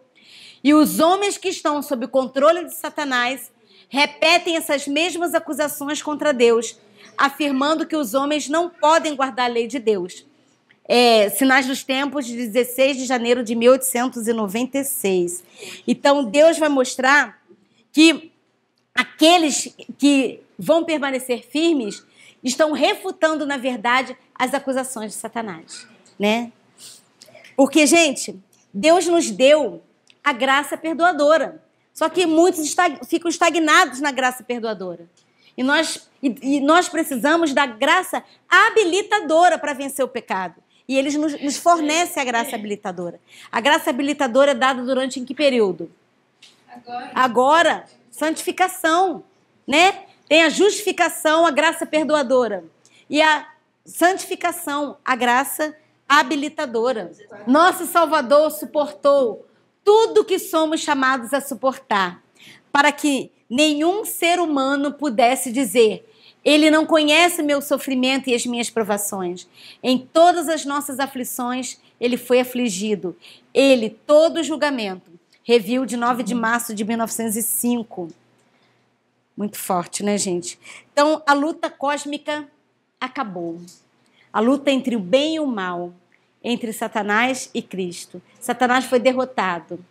E os homens que estão sob o controle de Satanás repetem essas mesmas acusações contra Deus, afirmando que os homens não podem guardar a lei de Deus. É, Sinais dos Tempos, de 16 de janeiro de 1896. Então, Deus vai mostrar que aqueles que vão permanecer firmes estão refutando, na verdade, as acusações de Satanás, né? Porque, gente, Deus nos deu a graça é perdoadora. Só que muitos estag ficam estagnados na graça perdoadora. E nós, e, e nós precisamos da graça habilitadora para vencer o pecado. E eles nos, nos fornece a graça habilitadora. A graça habilitadora é dada durante em que período? Agora. Agora santificação, né? Tem a justificação, a graça perdoadora. E a santificação, a graça habilitadora. Nosso Salvador suportou tudo que somos chamados a suportar, para que nenhum ser humano pudesse dizer: Ele não conhece meu sofrimento e as minhas provações. Em todas as nossas aflições, ele foi afligido. Ele, todo julgamento. Review de 9 de março de 1905. Muito forte, né, gente? Então, a luta cósmica acabou. A luta entre o bem e o mal entre Satanás e Cristo. Satanás foi derrotado,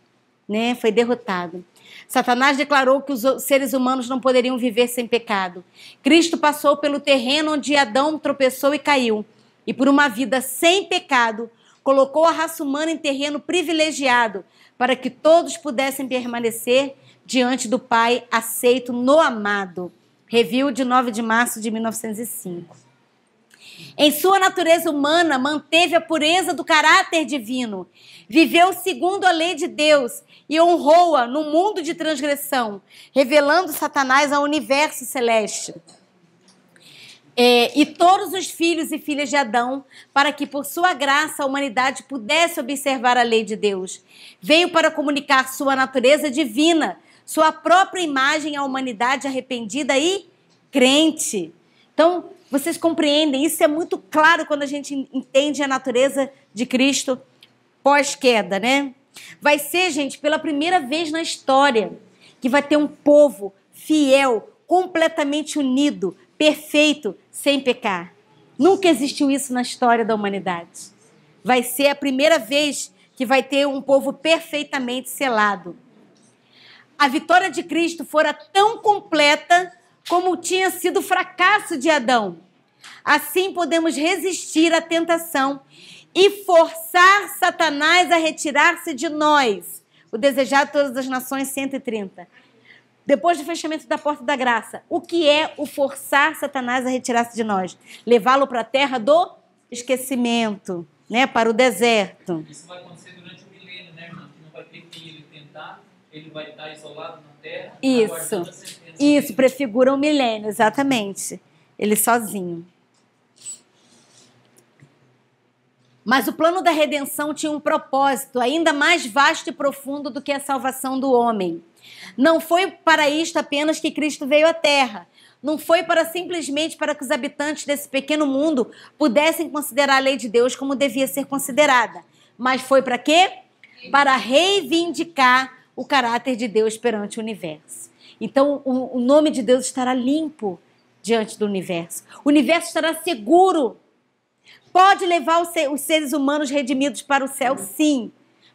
né? Foi derrotado. Satanás declarou que os seres humanos não poderiam viver sem pecado. Cristo passou pelo terreno onde Adão tropeçou e caiu, e por uma vida sem pecado, colocou a raça humana em terreno privilegiado para que todos pudessem permanecer diante do Pai aceito no amado. Review de 9 de março de 1905. Em sua natureza humana, manteve a pureza do caráter divino. Viveu segundo a lei de Deus e honrou-a no mundo de transgressão, revelando Satanás ao universo celeste. É, e todos os filhos e filhas de Adão, para que por sua graça a humanidade pudesse observar a lei de Deus. Veio para comunicar sua natureza divina, sua própria imagem à humanidade arrependida e crente. Então, vocês compreendem, isso é muito claro quando a gente entende a natureza de Cristo pós-queda, né? Vai ser, gente, pela primeira vez na história que vai ter um povo fiel, completamente unido, perfeito, sem pecar. Nunca existiu isso na história da humanidade. Vai ser a primeira vez que vai ter um povo perfeitamente selado. A vitória de Cristo fora tão completa como tinha sido o fracasso de Adão. Assim podemos resistir à tentação e forçar Satanás a retirar-se de nós, o desejado de todas as nações 130. Depois do fechamento da porta da graça, o que é o forçar Satanás a retirar-se de nós? Levá-lo para a terra do esquecimento, né, para o deserto. Isso vai acontecer durante o milênio, né, irmã? Não vai ter que ele tentar, ele vai estar isolado na terra, Isso. aguardando a isso, prefigura o milênio, exatamente. Ele sozinho. Mas o plano da redenção tinha um propósito ainda mais vasto e profundo do que a salvação do homem. Não foi para isto apenas que Cristo veio à Terra. Não foi para simplesmente para que os habitantes desse pequeno mundo pudessem considerar a lei de Deus como devia ser considerada. Mas foi para quê? Para reivindicar o caráter de Deus perante o universo. Então o, o nome de Deus estará limpo diante do universo. O universo estará seguro. Pode levar os, os seres humanos redimidos para o céu, sim,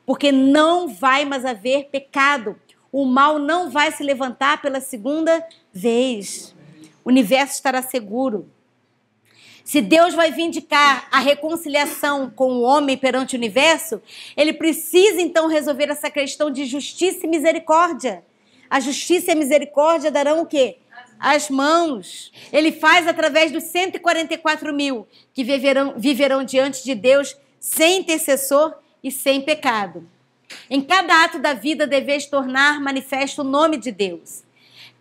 porque não vai mais haver pecado. O mal não vai se levantar pela segunda vez. O universo estará seguro. Se Deus vai vindicar a reconciliação com o homem perante o universo, ele precisa então resolver essa questão de justiça e misericórdia. A justiça e a misericórdia darão o quê? As mãos. Ele faz através dos 144 mil que viverão, viverão diante de Deus sem intercessor e sem pecado. Em cada ato da vida deveis tornar manifesto o nome de Deus.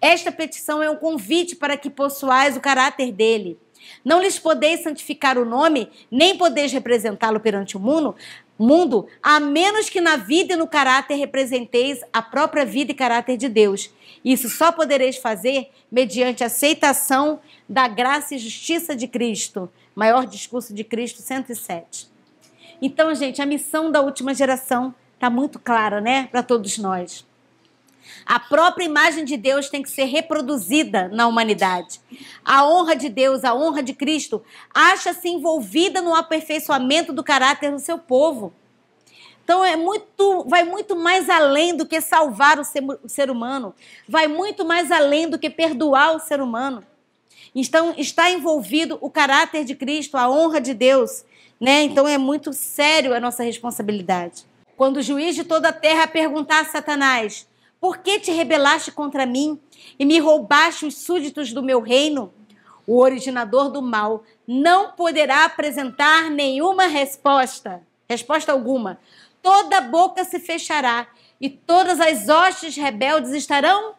Esta petição é um convite para que possuais o caráter dele. Não lhes podeis santificar o nome, nem podeis representá-lo perante o mundo, mundo, a menos que na vida e no caráter representeis a própria vida e caráter de Deus. Isso só podereis fazer mediante aceitação da graça e justiça de Cristo. Maior discurso de Cristo 107. Então, gente, a missão da última geração está muito clara, né, para todos nós. A própria imagem de Deus tem que ser reproduzida na humanidade. A honra de Deus, a honra de Cristo, acha-se envolvida no aperfeiçoamento do caráter do seu povo. Então é muito, vai muito mais além do que salvar o ser, o ser humano, vai muito mais além do que perdoar o ser humano. Então está envolvido o caráter de Cristo, a honra de Deus, né? Então é muito sério a nossa responsabilidade. Quando o juiz de toda a terra perguntar a Satanás: por que te rebelaste contra mim e me roubaste os súditos do meu reino? O originador do mal não poderá apresentar nenhuma resposta, resposta alguma. Toda boca se fechará e todas as hostes rebeldes estarão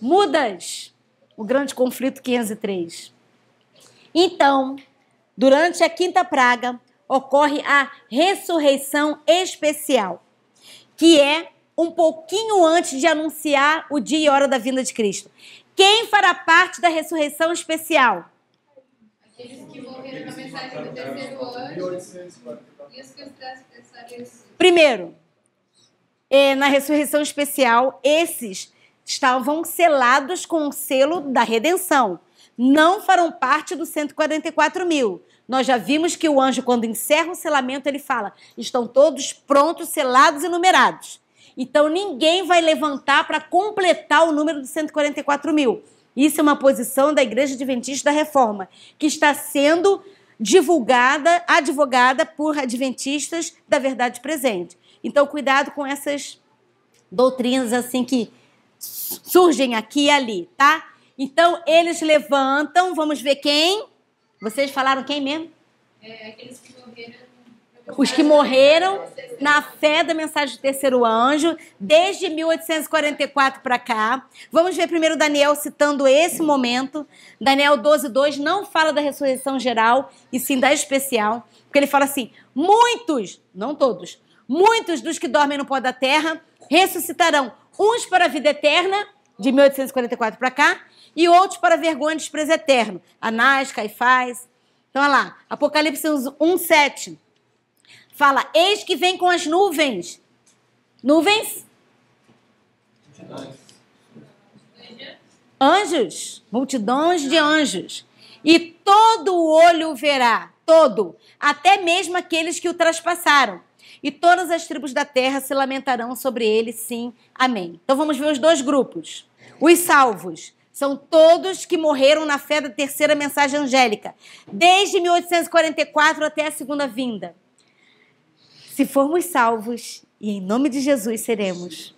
mudas. O grande conflito 503. Então, durante a quinta praga, ocorre a ressurreição especial, que é um pouquinho antes de anunciar o dia e hora da vinda de Cristo. Quem fará parte da ressurreição especial? Aqueles que morreram na mensagem do que Primeiro, é, na ressurreição especial, esses estavam selados com o selo da redenção. Não farão parte dos 144 mil. Nós já vimos que o anjo, quando encerra o selamento, ele fala: estão todos prontos, selados e numerados. Então ninguém vai levantar para completar o número de 144 mil. Isso é uma posição da Igreja Adventista da Reforma, que está sendo divulgada, advogada por adventistas da verdade presente. Então, cuidado com essas doutrinas assim que surgem aqui e ali, tá? Então, eles levantam, vamos ver quem? Vocês falaram quem mesmo? É, aqueles que morreram os que morreram na fé da mensagem do terceiro anjo, desde 1844 para cá. Vamos ver primeiro Daniel citando esse momento. Daniel 12, 2 não fala da ressurreição geral, e sim da especial, porque ele fala assim: muitos, não todos, muitos dos que dormem no pó da terra ressuscitarão, uns para a vida eterna, de 1844 para cá, e outros para a vergonha e desprezo eterno. Anás, Caifás. Então, olha lá, Apocalipse 1, 7. Fala, eis que vem com as nuvens. Nuvens? Anjos, multidões de anjos. E todo o olho verá, todo, até mesmo aqueles que o traspassaram. E todas as tribos da terra se lamentarão sobre ele, sim. Amém. Então vamos ver os dois grupos. Os salvos são todos que morreram na fé da terceira mensagem angélica, desde 1844 até a segunda vinda. Se formos salvos, e em nome de Jesus seremos,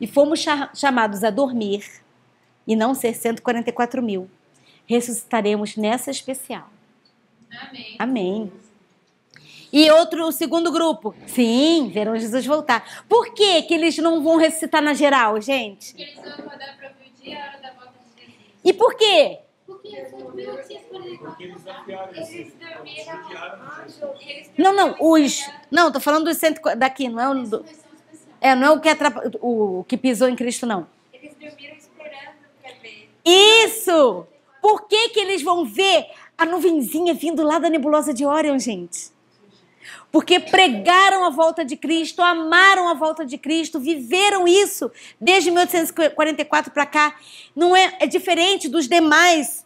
e formos chamados a dormir, e não ser 144 mil, ressuscitaremos nessa especial. Amém. Amém. E outro, o segundo grupo. Sim, verão Jesus voltar. Por que, que eles não vão ressuscitar na geral, gente? Porque eles vão acordar para o dia e a hora da volta de Jesus. E por quê? Eles dormiram. Não, não, os. Não, tô falando dos cento daqui, não é o. Do, é, não é o que, atrap, o, o que pisou em Cristo, não. Eles dormiram Isso! Por que, que eles vão ver a nuvenzinha vindo lá da nebulosa de Orion, gente? Porque pregaram a volta de Cristo, amaram a volta de Cristo, viveram isso desde 1844 para cá. Não é, é diferente dos demais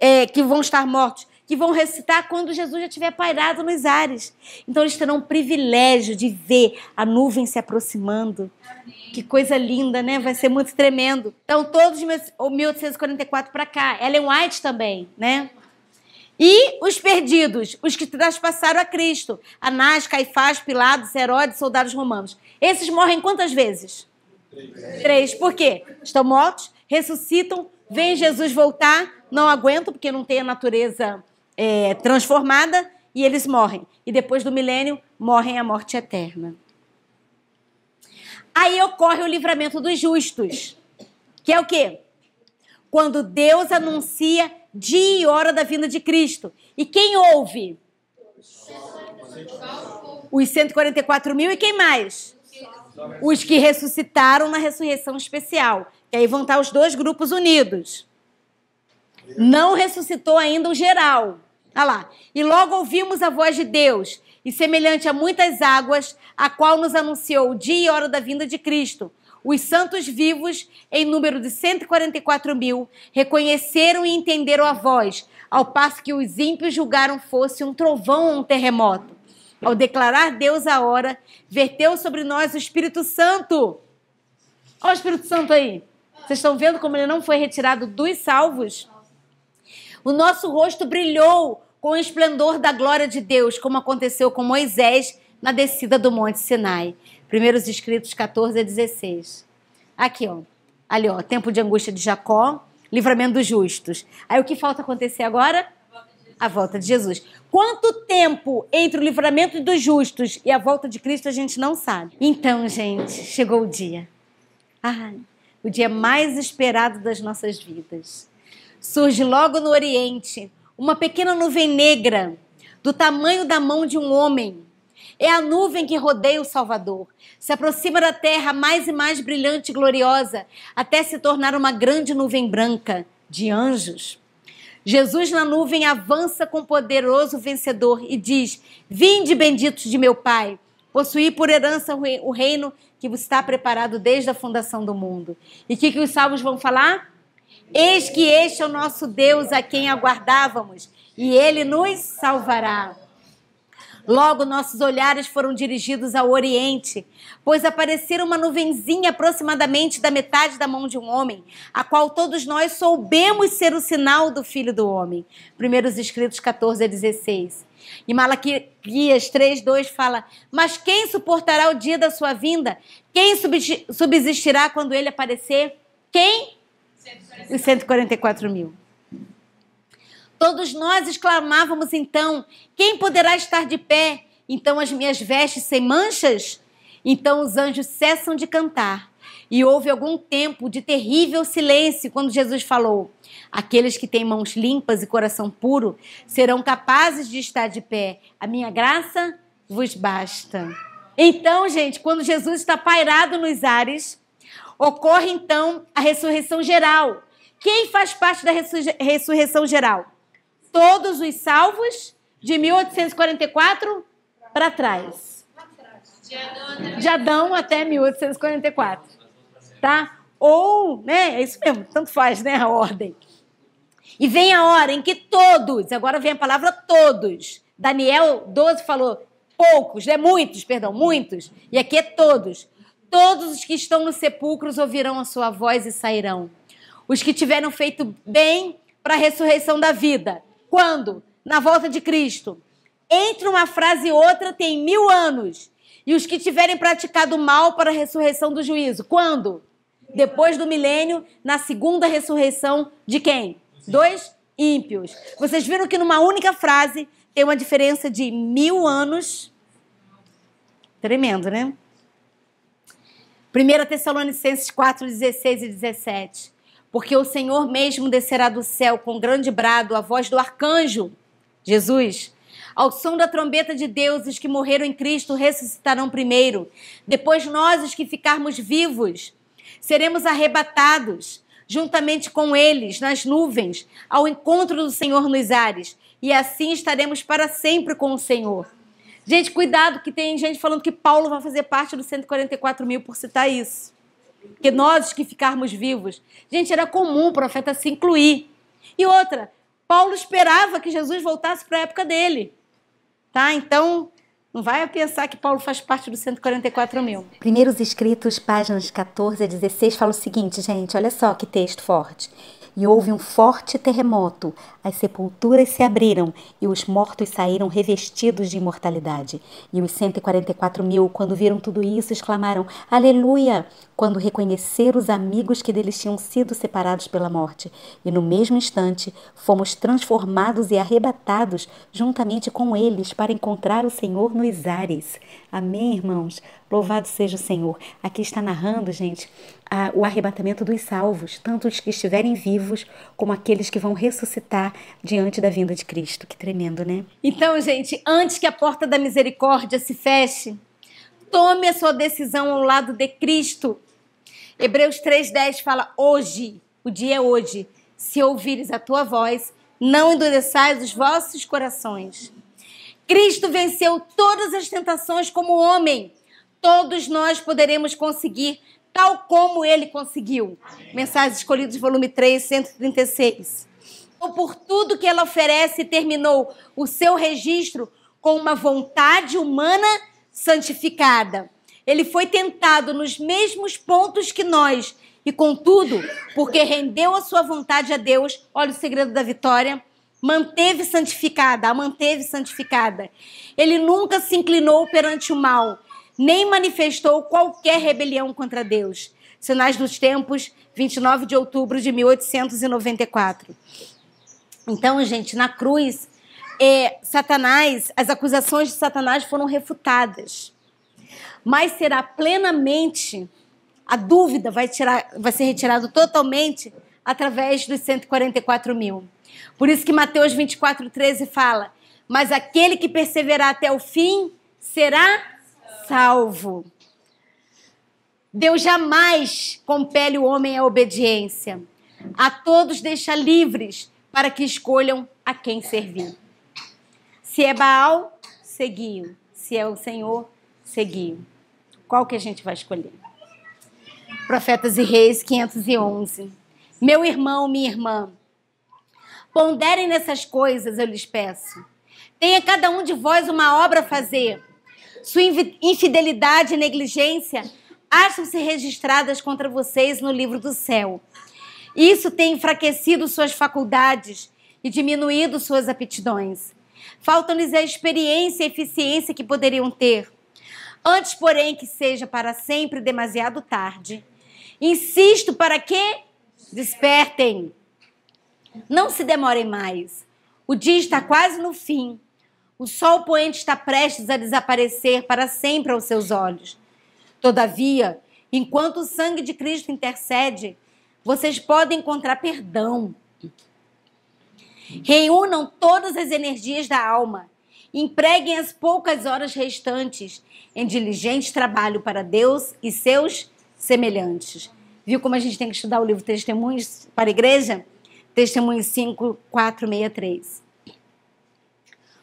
é, que vão estar mortos, que vão ressuscitar quando Jesus já tiver pairado nos ares. Então eles terão o privilégio de ver a nuvem se aproximando. Que coisa linda, né? Vai ser muito tremendo. Então todos meus 1844 para cá, Ellen White também, né? E os perdidos, os que traspassaram a Cristo, Anás, Caifás, Pilatos, Herodes, soldados romanos. Esses morrem quantas vezes? Três. Três. Por quê? Estão mortos, ressuscitam, Vem Jesus voltar, não aguentam porque não tem a natureza é, transformada e eles morrem. E depois do milênio, morrem a morte eterna. Aí ocorre o livramento dos justos, que é o quê? Quando Deus anuncia dia e hora da vinda de Cristo. E quem ouve? Os 144 mil e quem mais? Os que ressuscitaram na ressurreição especial. E aí vão estar os dois grupos unidos. Não ressuscitou ainda o geral. Olha lá. E logo ouvimos a voz de Deus, e semelhante a muitas águas, a qual nos anunciou o dia e hora da vinda de Cristo. Os santos vivos, em número de 144 mil, reconheceram e entenderam a voz, ao passo que os ímpios julgaram fosse um trovão ou um terremoto. Ao declarar Deus a hora, verteu sobre nós o Espírito Santo. Olha o Espírito Santo aí. Vocês estão vendo como ele não foi retirado dos salvos? O nosso rosto brilhou com o esplendor da glória de Deus, como aconteceu com Moisés na descida do Monte Sinai. Primeiros Escritos 14 a 16. Aqui, ó. Ali, ó. Tempo de angústia de Jacó, livramento dos justos. Aí o que falta acontecer agora? A volta de Jesus. Quanto tempo entre o livramento dos justos e a volta de Cristo a gente não sabe. Então, gente, chegou o dia. Ai o dia mais esperado das nossas vidas. Surge logo no Oriente uma pequena nuvem negra, do tamanho da mão de um homem. É a nuvem que rodeia o Salvador. Se aproxima da terra mais e mais brilhante e gloriosa, até se tornar uma grande nuvem branca de anjos. Jesus na nuvem avança com poderoso vencedor e diz: Vinde benditos de meu Pai, possuí por herança o reino que está preparado desde a fundação do mundo. E o que, que os salmos vão falar? Eis que este é o nosso Deus a quem aguardávamos, e ele nos salvará. Logo nossos olhares foram dirigidos ao oriente, pois aparecera uma nuvenzinha aproximadamente da metade da mão de um homem, a qual todos nós soubemos ser o sinal do Filho do Homem. Primeiros Escritos 14 a 16. E Malaquias 3, 2 fala: Mas quem suportará o dia da sua vinda? Quem subsistirá quando ele aparecer? Quem? Os 144 mil. Todos nós exclamávamos então: Quem poderá estar de pé? Então as minhas vestes sem manchas? Então os anjos cessam de cantar e houve algum tempo de terrível silêncio quando Jesus falou: Aqueles que têm mãos limpas e coração puro serão capazes de estar de pé. A minha graça vos basta. Então, gente, quando Jesus está pairado nos ares, ocorre então a ressurreição geral. Quem faz parte da ressur ressurreição geral? Todos os salvos de 1844 para trás. De Adão até 1844 tá? Ou, né, é isso mesmo, tanto faz, né, a ordem. E vem a hora em que todos, agora vem a palavra todos. Daniel 12 falou poucos, né, muitos, perdão, muitos, e aqui é todos. Todos os que estão nos sepulcros ouvirão a sua voz e sairão. Os que tiveram feito bem para a ressurreição da vida. Quando? Na volta de Cristo. Entre uma frase e outra tem mil anos. E os que tiverem praticado mal para a ressurreição do juízo. Quando? depois do milênio, na segunda ressurreição de quem? Dois ímpios. Vocês viram que numa única frase tem uma diferença de mil anos. Tremendo, né? 1 Tessalonicenses 4, 16 e 17. Porque o Senhor mesmo descerá do céu com grande brado a voz do arcanjo, Jesus. Ao som da trombeta de Deus, os que morreram em Cristo ressuscitarão primeiro. Depois nós, os que ficarmos vivos, seremos arrebatados juntamente com eles nas nuvens, ao encontro do Senhor nos ares, e assim estaremos para sempre com o Senhor. Gente, cuidado que tem gente falando que Paulo vai fazer parte dos 144 mil por citar isso. Que nós que ficarmos vivos. Gente, era comum o profeta se incluir. E outra, Paulo esperava que Jesus voltasse para a época dele. Tá? Então, não vai pensar que Paulo faz parte dos 144 mil. Primeiros Escritos, páginas 14 a 16, fala o seguinte, gente, olha só que texto forte e houve um forte terremoto. As sepulturas se abriram e os mortos saíram revestidos de imortalidade. E os 144 mil, quando viram tudo isso, exclamaram: Aleluia! Quando reconheceram os amigos que deles tinham sido separados pela morte. E no mesmo instante fomos transformados e arrebatados juntamente com eles para encontrar o Senhor nos ares. Amém, irmãos? Louvado seja o Senhor. Aqui está narrando, gente, a, o arrebatamento dos salvos, tanto os que estiverem vivos, como aqueles que vão ressuscitar diante da vinda de Cristo. Que tremendo, né? Então, gente, antes que a porta da misericórdia se feche, tome a sua decisão ao lado de Cristo. Hebreus 3,10 fala: hoje, o dia é hoje, se ouvires a tua voz, não endureçais os vossos corações. Cristo venceu todas as tentações como homem. Todos nós poderemos conseguir, tal como ele conseguiu. Amém. Mensagens Escolhidas, volume 3, 136. Então, por tudo que ela oferece, terminou o seu registro com uma vontade humana santificada. Ele foi tentado nos mesmos pontos que nós, e contudo, porque rendeu a sua vontade a Deus, olha o segredo da vitória manteve santificada, a manteve santificada. Ele nunca se inclinou perante o mal, nem manifestou qualquer rebelião contra Deus. Sinais dos Tempos, 29 de outubro de 1894. Então, gente, na cruz, é, Satanás, as acusações de Satanás foram refutadas. Mas será plenamente, a dúvida vai, tirar, vai ser retirada totalmente através dos 144 mil. Por isso que Mateus 24, 13 fala: Mas aquele que perseverar até o fim será salvo. Deus jamais compele o homem à obediência. A todos deixa livres para que escolham a quem servir. Se é Baal, seguiu. Se é o Senhor, seguiu. Qual que a gente vai escolher? Profetas e Reis 511. Meu irmão, minha irmã, ponderem nessas coisas, eu lhes peço. Tenha cada um de vós uma obra a fazer. Sua infidelidade e negligência acham-se registradas contra vocês no livro do céu. Isso tem enfraquecido suas faculdades e diminuído suas aptidões. Faltam-lhes a experiência e eficiência que poderiam ter. Antes, porém, que seja para sempre demasiado tarde. Insisto para que Despertem. Não se demorem mais. O dia está quase no fim. O sol poente está prestes a desaparecer para sempre aos seus olhos. Todavia, enquanto o sangue de Cristo intercede, vocês podem encontrar perdão. Reúnam todas as energias da alma. Empreguem as poucas horas restantes em diligente trabalho para Deus e seus semelhantes. Viu como a gente tem que estudar o livro Testemunhos para a Igreja? Testemunhos 5, 4, 6, 3.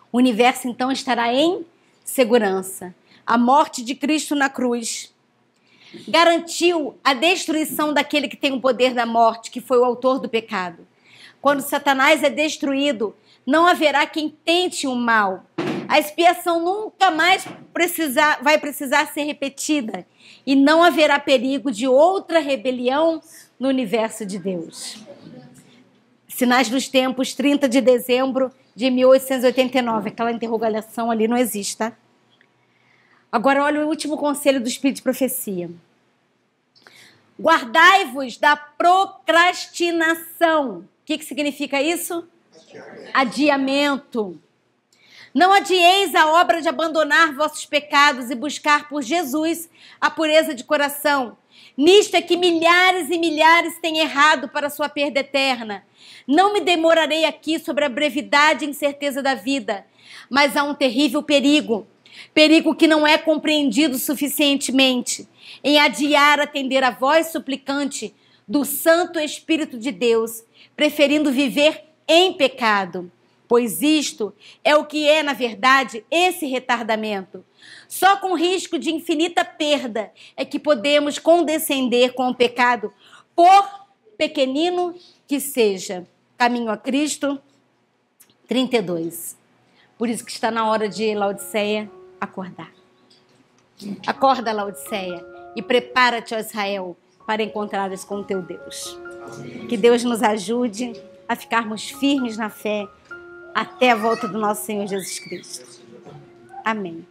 O universo então estará em segurança. A morte de Cristo na cruz garantiu a destruição daquele que tem o poder da morte, que foi o autor do pecado. Quando Satanás é destruído, não haverá quem tente o mal a expiação nunca mais precisar, vai precisar ser repetida e não haverá perigo de outra rebelião no universo de Deus. Sinais dos Tempos, 30 de dezembro de 1889. Aquela interrogação ali não existe, tá? Agora, olha o último conselho do Espírito de Profecia. Guardai-vos da procrastinação. O que, que significa isso? Adiamento. Adiamento. Não adieis a obra de abandonar vossos pecados e buscar por Jesus a pureza de coração. Nisto é que milhares e milhares têm errado para sua perda eterna. Não me demorarei aqui sobre a brevidade e incerteza da vida, mas há um terrível perigo, perigo que não é compreendido suficientemente, em adiar atender a voz suplicante do Santo Espírito de Deus, preferindo viver em pecado pois isto é o que é, na verdade, esse retardamento. Só com risco de infinita perda é que podemos condescender com o pecado, por pequenino que seja. Caminho a Cristo 32. Por isso que está na hora de Laodiceia acordar. Acorda, Laodiceia, e prepara-te, ó Israel, para encontrares com o teu Deus. Que Deus nos ajude a ficarmos firmes na fé até a volta do nosso Senhor Jesus Cristo. Amém.